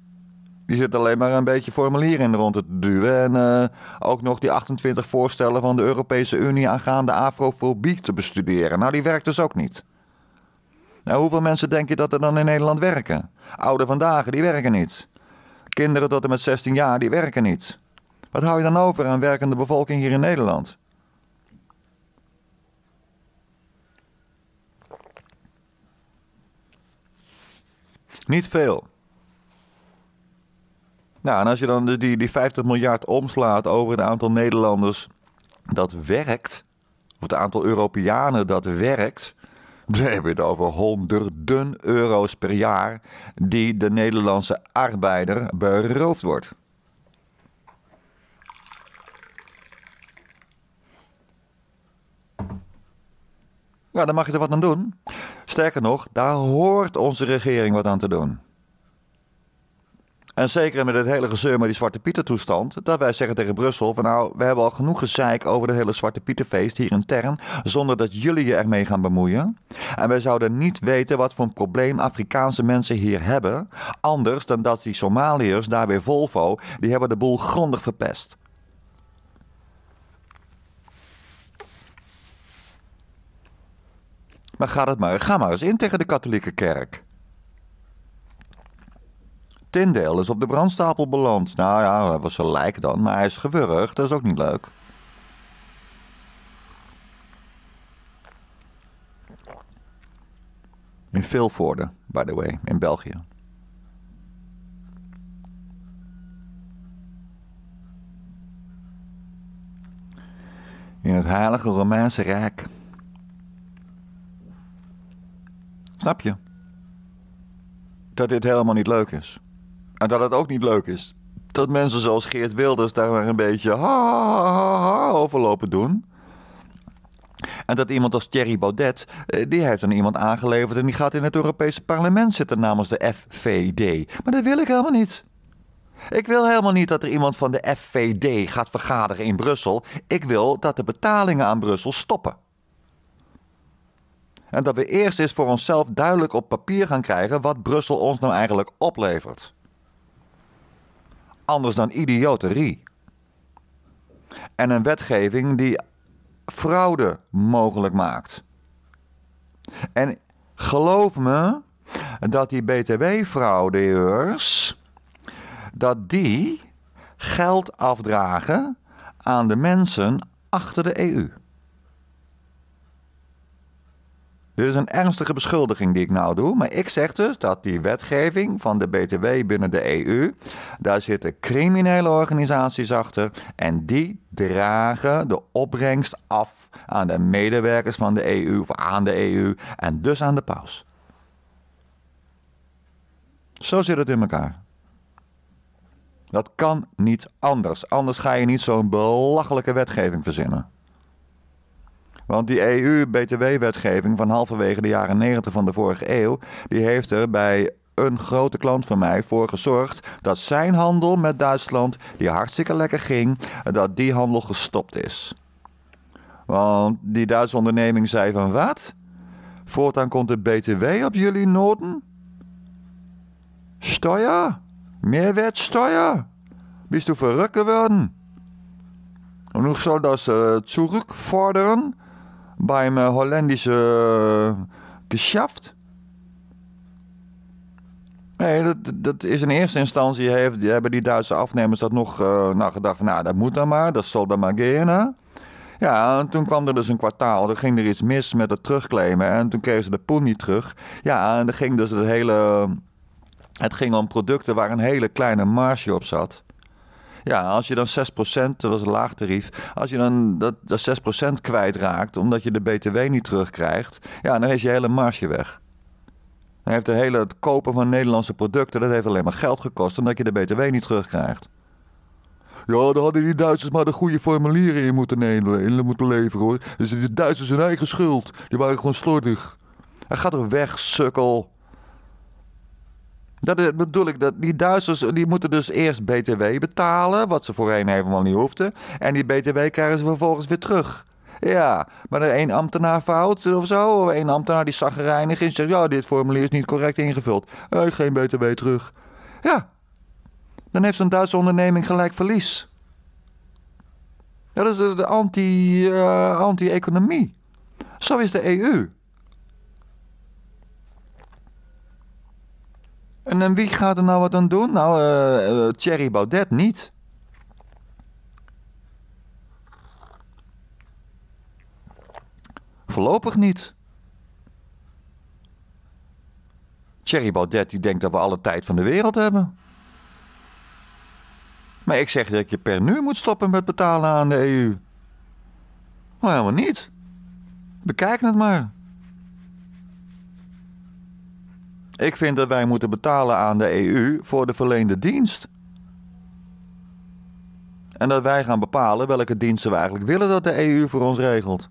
Die zit alleen maar een beetje formulieren rond het duwen. En eh, ook nog die 28 voorstellen van de Europese Unie aangaande afrofobie te bestuderen. Nou, die werkt dus ook niet. Nou, hoeveel mensen denk je dat er dan in Nederland werken? Ouden vandaag, die werken niet. Kinderen tot en met 16 jaar, die werken niet. Wat hou je dan over aan werkende bevolking hier in Nederland? Niet veel. Nou, en als je dan die, die 50 miljard omslaat over het aantal Nederlanders dat werkt, of het aantal Europeanen dat werkt, dan heb je het over honderden euro's per jaar die de Nederlandse arbeider beroofd wordt. Ja, dan mag je er wat aan doen. Sterker nog, daar hoort onze regering wat aan te doen. En zeker met het hele gezeur met die Zwarte Pieter toestand. Dat wij zeggen tegen Brussel van nou, we hebben al genoeg gezeik over het hele Zwarte Pieterfeest hier intern. Zonder dat jullie je ermee gaan bemoeien. En wij zouden niet weten wat voor een probleem Afrikaanse mensen hier hebben. Anders dan dat die Somaliërs daar weer Volvo, die hebben de boel grondig verpest. Maar ga, dat maar, ga maar eens in tegen de katholieke kerk. Tindale is op de brandstapel beland. Nou ja, hij was een lijk dan, maar hij is gewurgd, dat is ook niet leuk. In Vilvoorde, by the way, in België. In het Heilige Romeinse Rijk. Snap je? Dat dit helemaal niet leuk is. En dat het ook niet leuk is dat mensen zoals Geert Wilders daar maar een beetje ha, ha, ha, overlopen doen. En dat iemand als Thierry Baudet, eh, die heeft dan iemand aangeleverd en die gaat in het Europese parlement zitten namens de FVD. Maar dat wil ik helemaal niet. Ik wil helemaal niet dat er iemand van de FVD gaat vergaderen in Brussel. Ik wil dat de betalingen aan Brussel stoppen. En dat we eerst eens voor onszelf duidelijk op papier gaan krijgen wat Brussel ons nou eigenlijk oplevert. Anders dan idioterie. En een wetgeving die fraude mogelijk maakt. En geloof me dat die btw-fraudeurs, dat die geld afdragen aan de mensen achter de EU. Dit is een ernstige beschuldiging die ik nou doe, maar ik zeg dus dat die wetgeving van de BTW binnen de EU, daar zitten criminele organisaties achter en die dragen de opbrengst af aan de medewerkers van de EU of aan de EU en dus aan de paus. Zo zit het in elkaar. Dat kan niet anders. Anders ga je niet zo'n belachelijke wetgeving verzinnen. Want die EU-BTW-wetgeving van halverwege de jaren 90 van de vorige eeuw, die heeft er bij een grote klant van mij voor gezorgd dat zijn handel met Duitsland, die hartstikke lekker ging, dat die handel gestopt is. Want die Duitse onderneming zei van wat? Voortaan komt de BTW op jullie noten? Steuer? Mehrwertsteuer? Bist du verrukken worden? En hoe zal dat ze eh, terugvorderen? bij mijn Hollandische eh, geschaft. Nee, dat, dat is in eerste instantie heeft, hebben die Duitse afnemers dat nog uh, eh, nou, gedacht. nou, dat moet dan maar, dat zal dan maar gaan. Ja, en toen kwam er dus een kwartaal. Er ging er iets mis met het terugclaimen. En toen kregen ze de poen niet terug. Ja, en er ging dus het hele. Het ging om producten waar een hele kleine marge op zat. Ja, als je dan 6%, dat was een laag tarief, als je dan dat, dat 6% kwijtraakt omdat je de BTW niet terugkrijgt, ja, dan is je hele marge weg. Dan heeft de hele, het kopen van Nederlandse producten, dat heeft alleen maar geld gekost omdat je de BTW niet terugkrijgt. Ja, dan hadden die Duitsers maar de goede formulieren in moeten, nemen, eh, in moeten leveren hoor. Dus die Duitsers zijn eigen schuld. Die waren gewoon slordig. Hij gaat er weg, sukkel. Dat bedoel ik, dat die Duitsers die moeten dus eerst BTW betalen, wat ze voorheen helemaal niet hoefden. En die BTW krijgen ze vervolgens weer terug. Ja, maar er één ambtenaar fout of zo. Of één ambtenaar die reinig is en zegt: Ja, dit formulier is niet correct ingevuld. Hey, geen BTW terug. Ja, dan heeft een Duitse onderneming gelijk verlies. Dat is de, eh, anti-economie. zo is de EU. En, en wie gaat er nou wat aan doen? Nou, uh, Thierry Baudet niet. Voorlopig niet. Thierry Baudet die denkt dat we alle tijd van de wereld hebben. Maar ik zeg dat je per nu moet stoppen met betalen aan de EU. Nou, helemaal niet. Bekijk het maar. Ik vind dat wij moeten betalen aan de EU voor de verleende dienst. En dat wij gaan bepalen welke diensten we eigenlijk willen dat de EU voor ons regelt.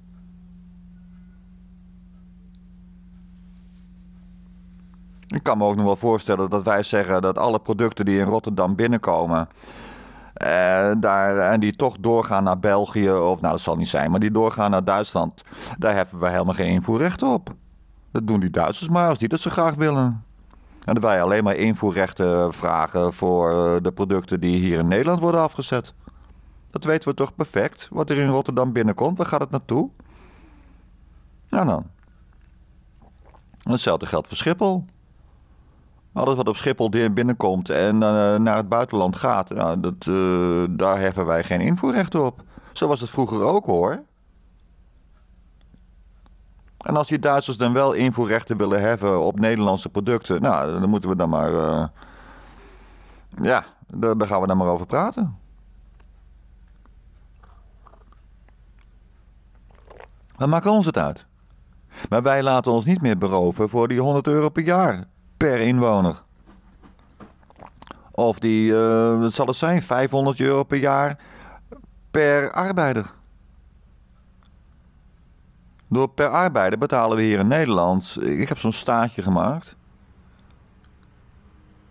Ik kan me ook nog wel voorstellen dat wij zeggen dat alle producten die in Rotterdam binnenkomen. Eh, daar, en die toch doorgaan naar België, of nou dat zal niet zijn, maar die doorgaan naar Duitsland. Daar hebben we helemaal geen invoerrecht op. Dat doen die Duitsers maar als die dat ze graag willen. En wij alleen maar invoerrechten vragen voor eh, de producten die hier in Nederland worden afgezet. Dat weten we toch perfect, wat er in Rotterdam binnenkomt. Waar gaat het naartoe? Nou dan. Hetzelfde geldt voor Schiphol. Alles wat op Schiphol binnenkomt en eh, naar het buitenland gaat, nou, dat, eh, daar hebben wij geen invoerrechten op. Zo was het vroeger ook hoor. En als die Duitsers dan wel invoerrechten willen hebben op Nederlandse producten, nou, dan moeten we dan maar. Eh, ja, daar, gaan we dan maar over praten. Wat maakt ons het uit? Maar wij laten ons niet meer beroven voor die 100 euro per jaar per inwoner. Of die, eh, wat zal het zijn, 500 euro per jaar per arbeider. Door per arbeider betalen we hier in Nederland. Ik heb zo'n staatje gemaakt.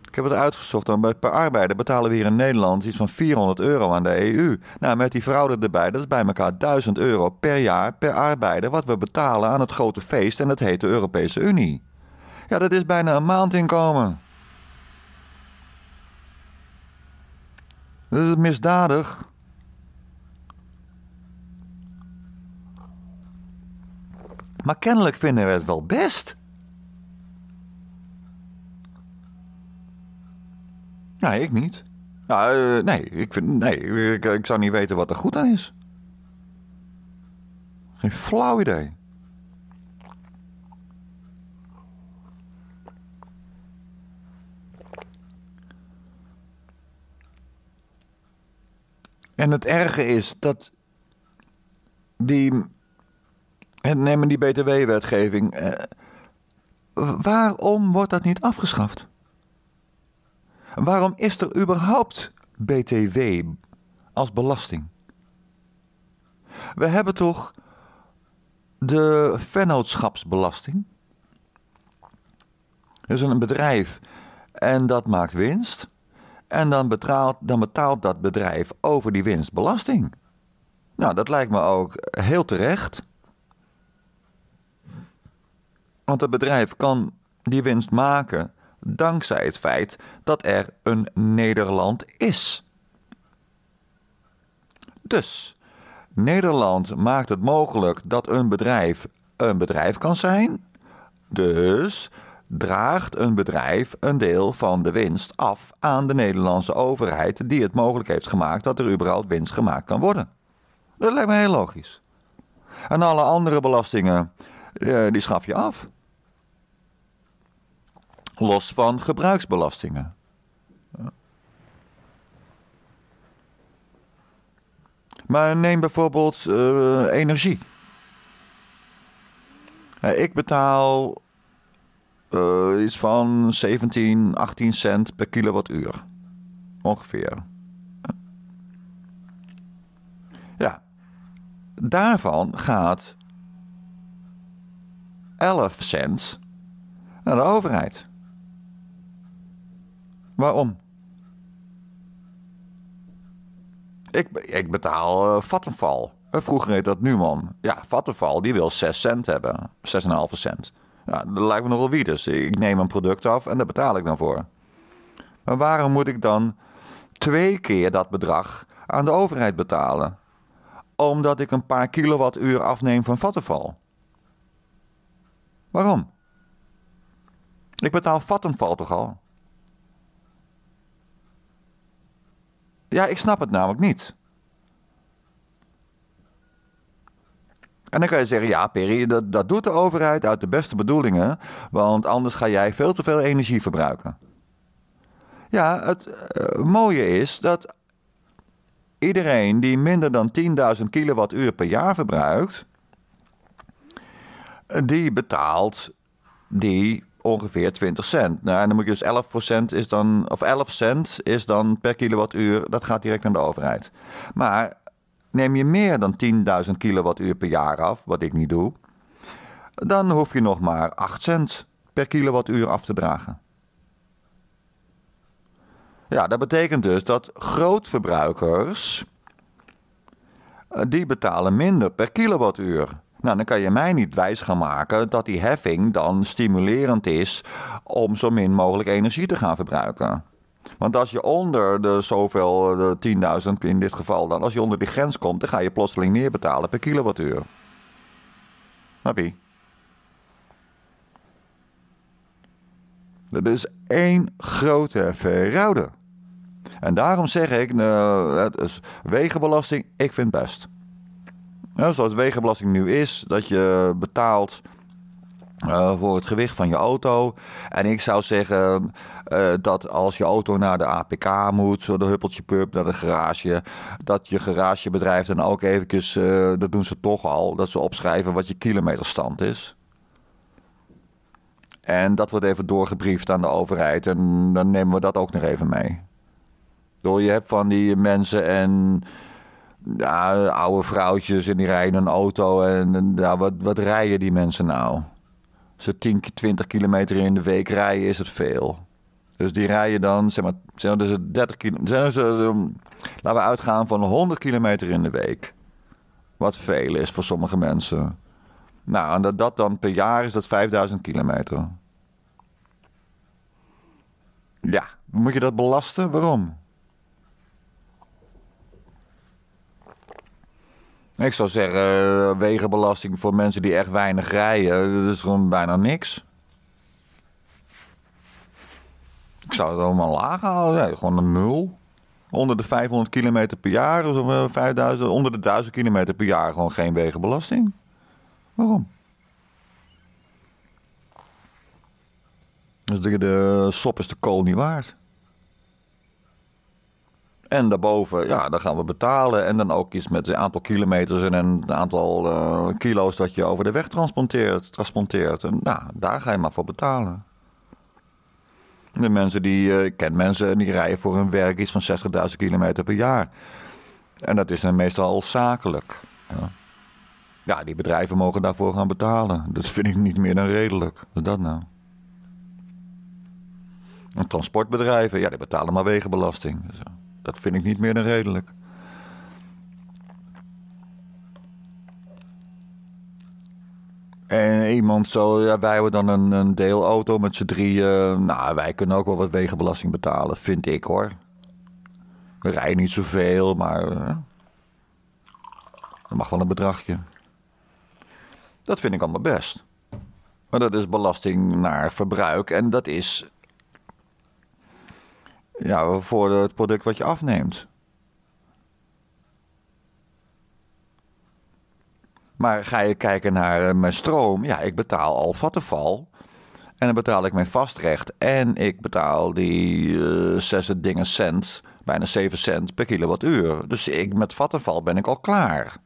Ik heb het uitgezocht. Dan per arbeider betalen we hier in Nederland iets van 400 euro aan de EU. Nou, met die fraude erbij, dat is bij elkaar 1000 euro per jaar per arbeider. wat we betalen aan het grote feest en dat heet de Europese Unie. Ja, dat is bijna een maand inkomen. Dat is misdadig. Maar kennelijk vinden we het wel best. Nee, ik niet. Eh, nee, ik, vind, nee ik, ik, zou niet weten wat er goed aan is. Geen flauw idee. En het erge is dat die en nemen die BTW-wetgeving. Eh, waarom wordt dat niet afgeschaft? Waarom is er überhaupt BTW als belasting? We hebben toch de vennootschapsbelasting? Dus een bedrijf en dat maakt winst. En dan betaalt, dan betaalt dat bedrijf over die winst belasting. Nou, dat lijkt me ook heel terecht. Want het bedrijf kan die winst maken dankzij het feit dat er een Nederland is. Dus Nederland maakt het mogelijk dat een bedrijf een bedrijf kan zijn. Dus draagt een bedrijf een deel van de winst af aan de Nederlandse overheid, die het mogelijk heeft gemaakt dat er überhaupt winst gemaakt kan worden. Dat lijkt me heel logisch. En alle andere belastingen die schaf je af. Los van gebruiksbelastingen. Maar neem bijvoorbeeld eh, energie. ik betaal uh, iets van 17, 18 cent per kilowattuur. Ongeveer. Ja. Daarvan gaat 11 cent naar de overheid. Waarom? Ik, ik betaal uh, Vattenfall. Eh, vroeger heet dat Numan. Ja, Vattenfall, die wil 6 cent hebben. 6,5 cent. dat lijkt me nogal wie dus. Ik neem een product af en daar betaal ik dan voor. Maar waarom moet ik dan twee keer dat bedrag aan de overheid betalen? Omdat ik een paar kilowattuur afneem van Vattenfall. Waarom? Ik betaal Vattenfall toch al? Ja, ik snap het namelijk niet. En dan kan je zeggen, ja Perry, dat, doet de overheid uit de beste bedoelingen, want anders ga jij veel te veel energie verbruiken. Ja, het eh, mooie is dat iedereen die minder dan 10.000 kilowattuur per jaar verbruikt, die betaalt die ongeveer 20 cent. Nou, en dan moet je dus 11% is dan, of 11 cent is dan per kilowattuur, dat gaat direct aan de overheid. Maar neem je meer dan 10.000 kilowattuur per jaar af, wat ik niet doe, dan hoef je nog maar 8 cent per kilowattuur af te dragen. Ja, dat betekent dus dat grootverbruikers, eh, die betalen minder per kilowattuur. Nou, dan kan je mij niet wijs gaan maken dat die heffing dan stimulerend is om zo min mogelijk energie te gaan verbruiken. Want als je onder de zoveel, de 10.000 in dit geval dan, als je onder die grens komt, dan ga je plotseling meer betalen per kilowattuur. Happy? Dat is één grote verruide. En daarom zeg ik, eh, het is wegenbelasting, ik vind het best. Ja, zoals wegenbelasting nu is, dat je betaalt eh, voor het gewicht van je auto. En ik zou zeggen eh, dat als je auto naar de APK moet, zo de huppeltje pub, naar de garage, dat je garagebedrijf dan ook eventjes, uh, dat doen ze toch al, dat ze opschrijven wat je kilometerstand is. En dat wordt even doorgebriefd aan de overheid en dan nemen we dat ook nog even mee. Door je hebt van die mensen en ja, oude vrouwtjes en die rijden een auto. En, ja, wat, wat rijden die mensen nou? Als ze 10, 20 kilometer in de week rijden, is het veel. Dus die rijden dan, zeg maar, maar dus 30 kilometer. Um, laten we uitgaan van 100 kilometer in de week. Wat veel is voor sommige mensen. Nou, en dat, dat dan per jaar is dat 5000 kilometer. Ja, moet je dat belasten? Waarom? Ik zou zeggen, eh, wegenbelasting voor mensen die echt weinig rijden, dat is gewoon bijna niks. Ik zou het allemaal laag houden, gewoon een nul. Onder de 500 kilometer per jaar, of 5000, eh, onder de 1000 kilometer per jaar gewoon geen wegenbelasting. Waarom? Dus de, de sop is de kool niet waard. En daarboven, ja, dan gaan we betalen. En dan ook iets met een aantal kilometers en een aantal eh, kilo's dat je over de weg transporteert. transporteert. En nou, daar ga je maar voor betalen. De mensen die, eh, ik ken mensen, die rijden voor hun werk iets van 60.000 kilometer per jaar. En dat is dan meestal zakelijk. Ja. die bedrijven mogen daarvoor gaan betalen. Dat vind ik niet meer dan redelijk. Wat is dat nou? En transportbedrijven, ja, die betalen maar wegenbelasting. Zo. Dat vind ik niet meer dan redelijk. En iemand zo, ja, wij hebben dan een, een deelauto met z'n drieën. Nou, wij kunnen ook wel wat wegenbelasting betalen, vind ik hoor. We rijden niet zoveel, maar. Er eh, Dat mag wel een bedragje. Dat vind ik allemaal best. Maar dat is belasting naar verbruik en dat is ja, voor het product wat je afneemt. Maar ga je kijken naar eh, mijn stroom? Ja, ik betaal al vattenval. En dan betaal ik mijn vastrecht. En ik betaal die uh, eh, 6 dingen cent, bijna 7 cent per kilowattuur. Dus ik, met vattenval ben ik al klaar.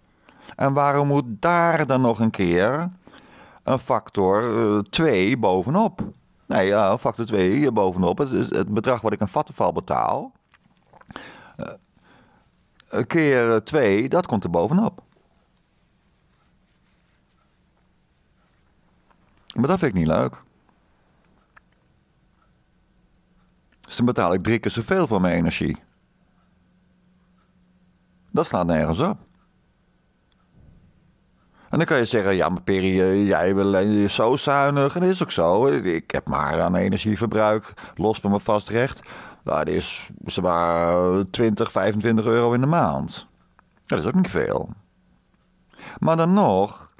En waarom moet daar dan nog een keer een factor 2 eh, bovenop? Nee, ja, factor 2 hier Het, het bedrag wat ik een Vattenval betaal. Eh, eh, keer 2, eh, dat komt er bovenop. Maar dat vind ik niet leuk. Dus dan betaal ik drie keer zoveel voor mijn energie. Dat slaat nergens op. En dan kan je zeggen, ja, maar Perry, jij bent zo zuinig. En dat is ook zo. Ik heb maar aan energieverbruik, los van mijn vastrecht dat is zomaar maar 20, 25 euro in de maand. Dat is ook niet veel. Maar dan nog,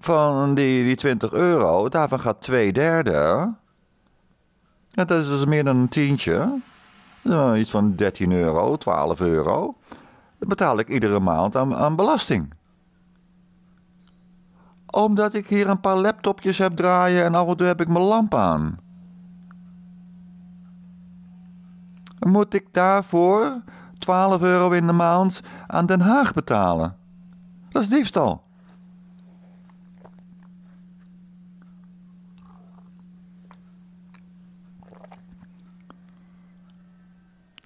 van die, die 20 euro, daarvan gaat twee derde. Ja, dat is dus meer dan een tientje. Dus, eh, iets van 13 euro, 12 euro. Dat betaal ik iedere maand aan, aan belasting omdat ik hier een paar laptopjes heb draaien en af en toe heb ik mijn lamp aan. Moet ik daarvoor 12 euro in de maand aan Den Haag betalen? Dat is diefstal.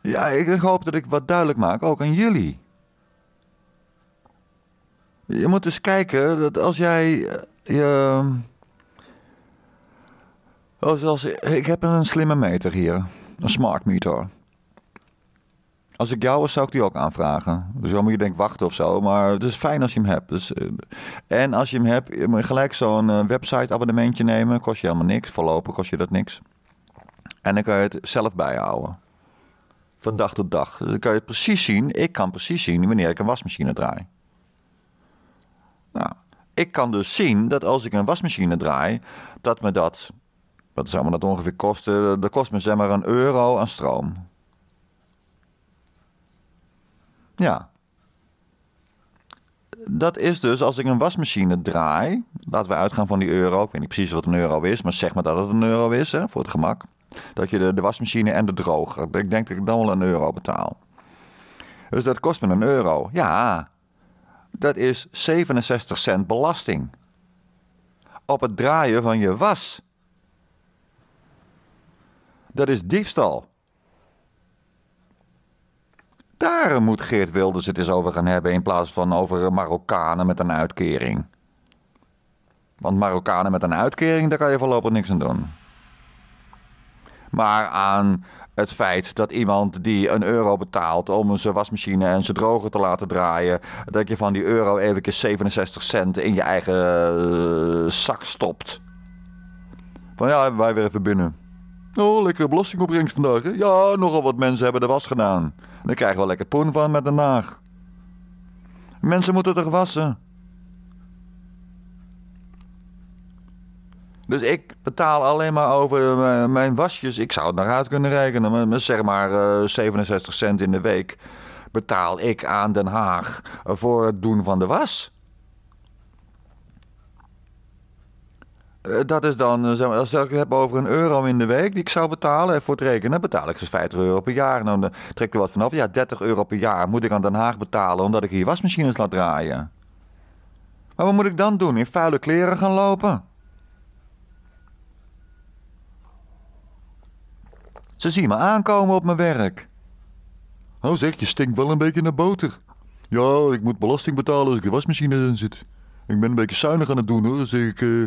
Ja, ik hoop dat ik wat duidelijk maak, ook aan jullie. Je moet dus kijken dat als jij eh, je. Als, als, ik heb een slimme meter hier, een smart meter. Als ik jou was, zou ik die ook aanvragen. Dus dan moet je denken wachten of zo. Maar het is fijn als je hem hebt. Dus, eh, en als je hem hebt, je moet gelijk zo'n eh, website abonnementje nemen. Kost je helemaal niks. Voorlopig kost je dat niks. En dan kan je het zelf bijhouden. Van dag tot dag. Dus dan kan je het precies zien. Ik kan precies zien wanneer ik een wasmachine draai. Nou, ik kan dus zien dat als ik een wasmachine draai, dat me dat, wat zou me dat ongeveer kosten? Dat kost me zeg maar een euro aan stroom. Ja. Dat is dus als ik een wasmachine draai, laten we uitgaan van die euro. Ik weet niet precies wat een euro is, maar zeg maar dat het een euro is, hè, voor het gemak. Dat je de, de wasmachine en de droger, ik denk dat ik dan wel een euro betaal. Dus dat kost me een euro. Ja, dat is 67 cent belasting. Op het draaien van je was. Dat is diefstal. Daar moet Geert Wilders het eens over gaan hebben in plaats van over Marokkanen met een uitkering. Want Marokkanen met een uitkering, daar kan je voorlopig niks aan doen. Maar aan het feit dat iemand die een euro betaalt om zijn wasmachine en zijn droger te laten draaien, dat je van die euro even 67 cent in je eigen eh, zak stopt. Van ja, wij weer even binnen. Oh, lekkere belastingopbrengst vandaag. Hè? Ja, nogal wat mensen hebben de was gedaan. Dan krijgen we lekker poen van met de naag. Mensen moeten toch wassen. Dus ik betaal alleen maar over eh, mijn wasjes. Ik zou het nog uit kunnen rekenen. Maar zeg maar 67 eh, cent in de week betaal ik aan Den Haag voor het doen van de was. Eh, dat is dan, zeg maar, als ik het heb over een euro in de week die ik zou betalen voor het rekenen, betaal ik dus 50 euro per jaar. Nou, dan trek je wat vanaf. Ja, 30 euro per jaar moet ik aan Den Haag betalen omdat ik hier wasmachines laat draaien. Maar wat moet ik dan doen? In vuile kleren gaan lopen? Ze zien me aankomen op mijn werk. Oh zeg, je stinkt wel een beetje naar boter. Ja, ik moet belasting betalen als ik de wasmachine in zit. Ik ben een beetje zuinig aan het doen hoor. Dus ik, eh,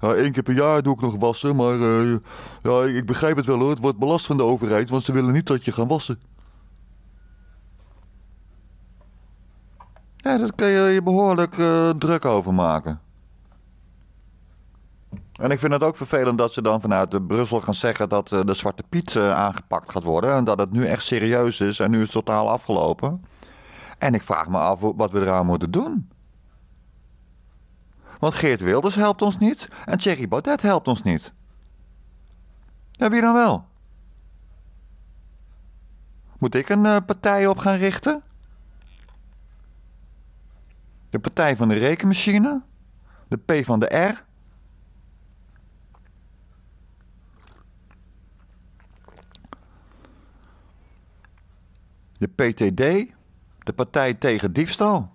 ja, één keer per jaar doe ik nog wassen. Maar eh, ja, ik begrijp het wel hoor. Het wordt belast van de overheid, want ze willen niet dat je gaat wassen. Ja, daar kun je je behoorlijk eh, druk over maken. En ik vind het ook vervelend dat ze dan vanuit Brussel gaan zeggen dat eh, de Zwarte Piet eh, aangepakt gaat worden. En dat het nu echt serieus is en nu is het totaal afgelopen. En ik vraag me af wat we eraan moeten doen. Want Geert Wilders helpt ons niet en Thierry Baudet helpt ons niet. Ja, wie dan wel? Moet ik een eh, partij op gaan richten? De Partij van de Rekenmachine? De P van de R? de PTD, de Partij tegen Diefstal.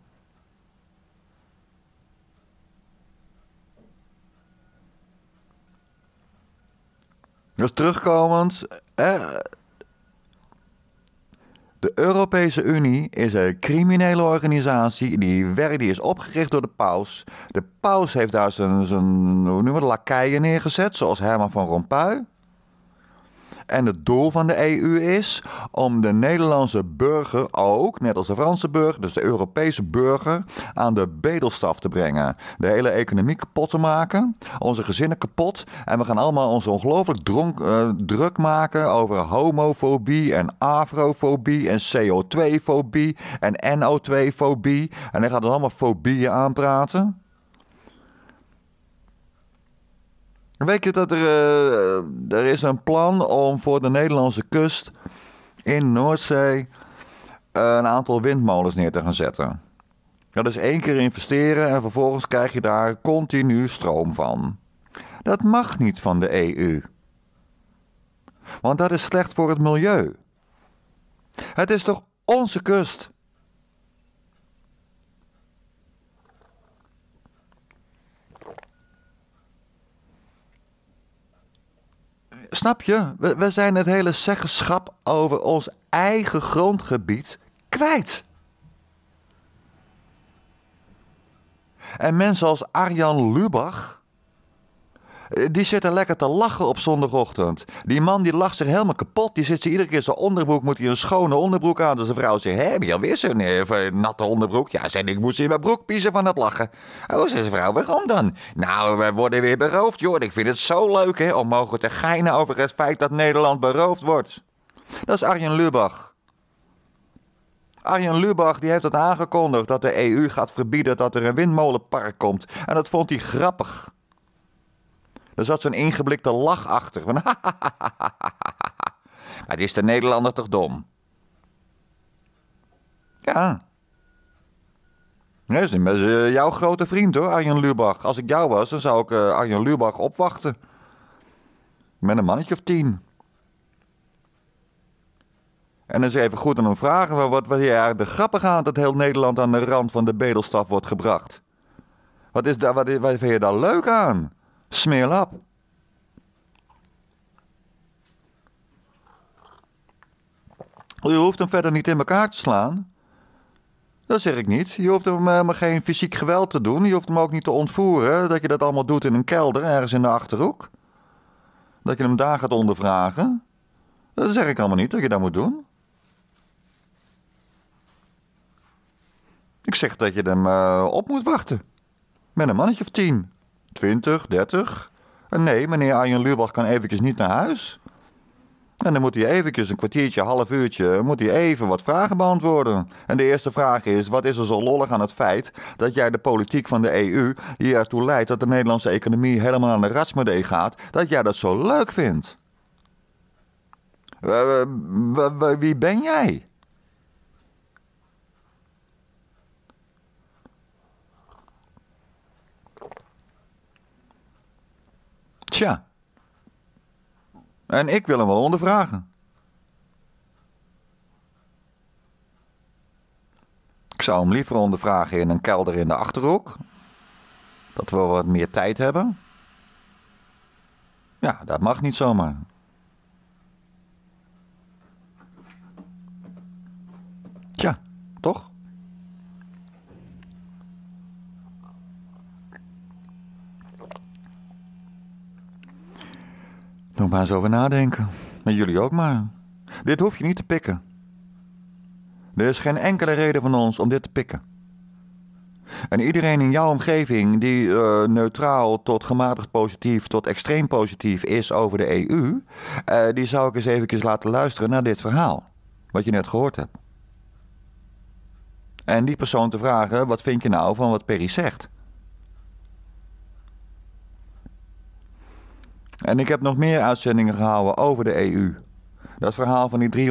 Dus terugkomend, eh, de Europese Unie is een criminele organisatie die, werkt, die is opgericht door de paus. De paus heeft daar zijn, zijn lakeien neergezet, zoals Herman van Rompuy. En het doel van de EU is om de Nederlandse burger ook, net als de Franse burger, dus de Europese burger, aan de bedelstaf te brengen. De hele economie kapot te maken, onze gezinnen kapot. En we gaan allemaal ons ongelooflijk dronk, eh, druk maken over homofobie en afrofobie en CO2-fobie en NO2-fobie. En hij gaat er allemaal fobieën aanpraten. Weet je dat er, uh, er is een plan om voor de Nederlandse kust in Noordzee eh, een aantal windmolens neer te gaan zetten? Dat is één keer investeren en vervolgens krijg je daar continu stroom van. Dat mag niet van de EU. Want dat is slecht voor het milieu. Het is toch onze kust? snap je? We, we zijn het hele zeggenschap over ons eigen grondgebied kwijt. En mensen als Arjan Lubach eh, die zitten lekker te lachen op zondagochtend. Die man die lacht zich helemaal kapot. Die zit ze iedere keer zijn onderbroek, moet hij een schone onderbroek aan. Dus de vrouw zegt, hé, heb je alweer zo'n eh, eh, natte onderbroek? Ja, zei ik moest in mijn broek piezen van het lachen. Oh, zei de vrouw, waarom dan? Nou, we worden weer beroofd, joh. Ik vind het zo leuk, hè, om mogen te geinen over het feit dat Nederland beroofd wordt. Dat is Arjen Lubach. Arjen Lubach die heeft het aangekondigd dat de EU gaat verbieden dat er een windmolenpark komt. En dat vond hij grappig. Er zat zo'n ingeblikte lach achter. het is de Nederlander toch dom? Ja. Dat is eh, jouw grote vriend hoor, Arjen Lubach. Als ik jou was, dan zou ik eh, Arjen Lubach opwachten. Met een mannetje of tien. En eens even goed aan hem vragen wat, wat is eigenlijk de grappig aan dat heel Nederland aan de rand van de bedelstaf wordt gebracht. Wat, is daar, wat, wat vind je daar leuk aan? smeerlap. Je hoeft hem verder niet in elkaar te slaan. Dat zeg ik niet. Je hoeft hem uh, geen fysiek geweld te doen. Je hoeft hem ook niet te ontvoeren. Dat je dat allemaal doet in een kelder ergens in de achterhoek. Dat je hem daar gaat ondervragen. Dat zeg ik allemaal niet dat je dat moet doen. Ik zeg dat je hem eh, op moet wachten. Met een mannetje of tien. 20, 30. Eh, nee, meneer Arjen Lubach kan eventjes niet naar huis. En dan moet hij eventjes een kwartiertje, half uurtje, moet hij even wat vragen beantwoorden. En de eerste vraag is, wat is er zo lollig aan het feit dat jij de politiek van de EU, die ertoe leidt dat de Nederlandse economie helemaal aan de rasmodee gaat, dat jij dat zo leuk vindt? Wie ben jij? Tja. En ik wil hem wel ondervragen. Ik zou hem liever ondervragen in een kelder in de achterhoek. Dat we wat meer tijd hebben. Ja, dat mag niet zomaar. Tja, toch? Nog maar eens over nadenken. met jullie ook maar. Dit hoef je niet te pikken. Er is geen enkele reden van ons om dit te pikken. En iedereen in jouw omgeving die eh, neutraal tot gematigd positief tot extreem positief is over de EU, eh, die zou ik eens even laten luisteren naar dit verhaal. Wat je net gehoord hebt. En die persoon te vragen: wat vind je nou van wat Perry zegt? En ik heb nog meer uitzendingen gehouden over de EU. Dat verhaal van die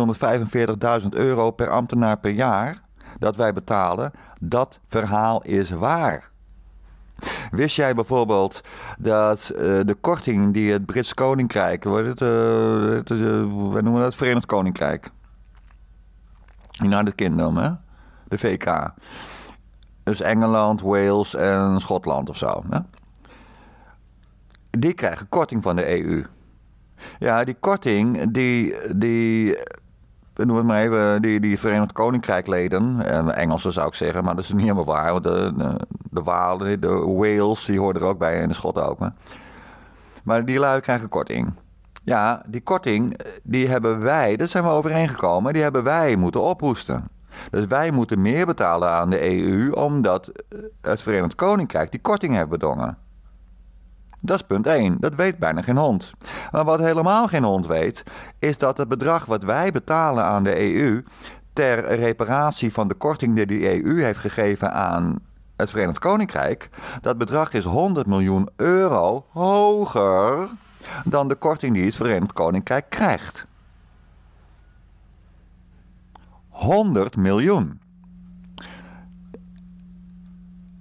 345.000 euro per ambtenaar per jaar dat wij betalen, dat verhaal is waar. Wist jij bijvoorbeeld dat eh, de korting die het Brits Koninkrijk, wat het, uh, het wij eh, noemen dat Verenigd Koninkrijk, United Kingdom, hè? de VK, dus Engeland, Wales en Schotland of zo. Hè? die krijgen korting van de EU. Ja, die korting, die, die noem het maar even, die, die Verenigd Koninkrijk leden, Engelsen zou ik zeggen, maar dat is niet helemaal waar, want de, de, Walen, de Wales, die hoorden er ook bij en de Schotten ook. Maar, maar die lui krijgen korting. Ja, die korting, die hebben wij, dat zijn we overeengekomen, die hebben wij moeten ophoesten. Dus wij moeten meer betalen aan de EU omdat het Verenigd Koninkrijk die korting heeft bedongen. Dat is punt 1. Dat weet bijna geen hond. Maar wat helemaal geen hond weet, is dat het bedrag wat wij betalen aan de EU ter reparatie van de korting die de EU heeft gegeven aan het Verenigd Koninkrijk, dat bedrag is 100 miljoen euro hoger dan de korting die het Verenigd Koninkrijk krijgt. 100 miljoen.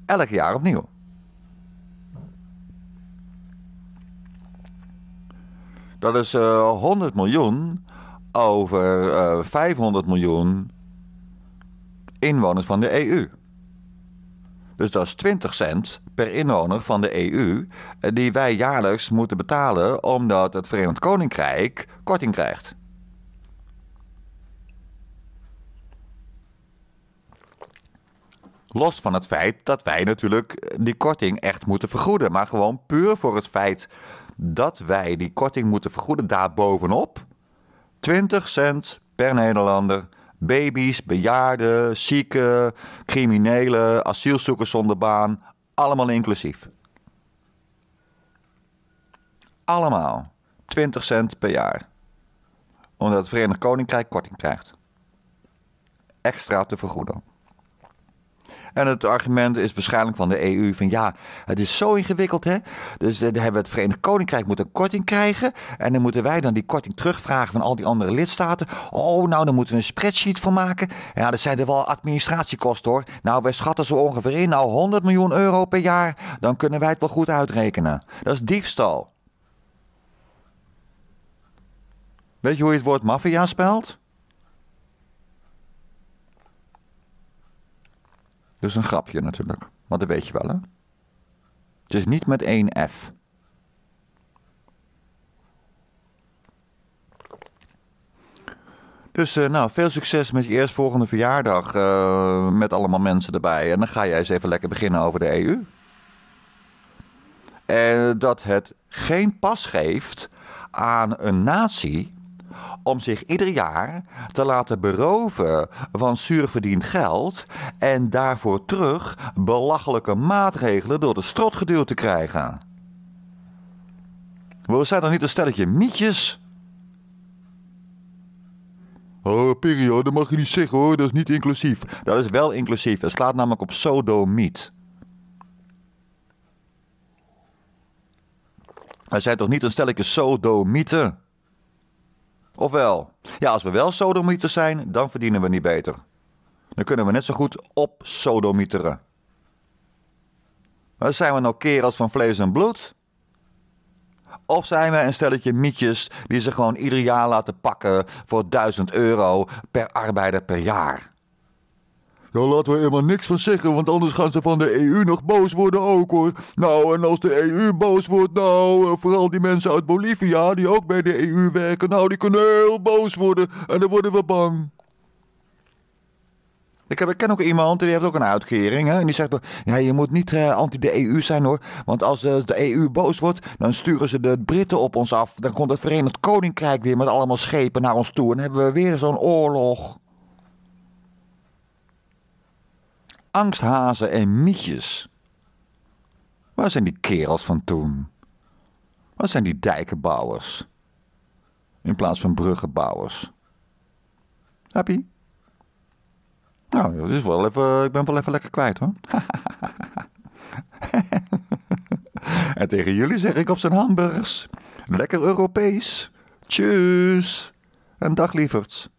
Elk jaar opnieuw. Dat is 100 eh, miljoen over 500 eh, miljoen inwoners van de EU. Dus dat is 20 cent per inwoner van de EU eh, die wij jaarlijks moeten betalen omdat het Verenigd Koninkrijk korting krijgt. Los van het feit dat wij natuurlijk die korting echt moeten vergoeden, maar gewoon puur voor het feit dat wij die korting moeten vergoeden daarbovenop. 20 cent per Nederlander. Baby's, bejaarden, zieken, criminelen, asielzoekers zonder baan. Allemaal inclusief. Allemaal. 20 cent per jaar. Omdat het Verenigd Koninkrijk korting krijgt. Extra te vergoeden. En het argument is waarschijnlijk van de EU van ja, het is zo ingewikkeld hè. Dus eh, dan hebben het Verenigd Koninkrijk moet een korting krijgen. En dan moeten wij dan die korting terugvragen van al die andere lidstaten. Oh, nou dan moeten we een spreadsheet van maken. Ja, dat zijn er wel administratiekosten hoor. Nou, wij schatten zo ongeveer in, nou 100 miljoen euro per jaar. Dan kunnen wij het wel goed uitrekenen. Dat is diefstal. Weet je hoe je het woord maffia spelt? Dus een grapje natuurlijk. Maar dat weet je wel, hè? Het is niet met één F. Dus eh, nou, veel succes met je eerstvolgende verjaardag eh, met allemaal mensen erbij. En dan ga jij eens even lekker beginnen over de EU. En dat het geen pas geeft aan een natie om zich ieder jaar te laten beroven van zuurverdiend geld en daarvoor terug belachelijke maatregelen door de strot geduwd te krijgen. we zijn dan niet een stelletje mietjes? Oh, periode, dat mag je niet zeggen hoor, dat is niet inclusief. Dat is wel inclusief, het slaat namelijk op sodomiet. We zijn toch niet een stelletje sodomieten? Of wel? Ja, als we wel sodomieters zijn, dan verdienen we niet beter. Dan kunnen we net zo goed op sodomieteren. Maar zijn we nou kerels van vlees en bloed? Of zijn we een stelletje mietjes die ze gewoon ieder jaar laten pakken voor 1000 euro per arbeider per jaar? Ja, laten we helemaal niks van zeggen, want anders gaan ze van de EU nog boos worden ook hoor. Nou, en als de EU boos wordt, nou, eh, vooral die mensen uit Bolivia die ook bij de EU werken, nou, die kunnen heel boos worden en dan worden we bang. Ik, heb, ik ken ook iemand, die heeft ook een uitkering. Hè? En die zegt, ja, je moet niet eh, anti-de EU zijn hoor. Want als eh, de EU boos wordt, dan sturen ze de Britten op ons af. Dan komt het Verenigd Koninkrijk weer met allemaal schepen naar ons toe. En hebben we weer zo'n oorlog. angsthazen en mietjes. Waar zijn die kerels van toen? Waar zijn die dijkenbouwers? In plaats van bruggenbouwers. Happy? Nou, dat is wel even, ik ben wel even lekker kwijt hoor. *laughs* en tegen jullie zeg ik op zijn hamburgers. Lekker Europees. Tjus. En dag lieverds.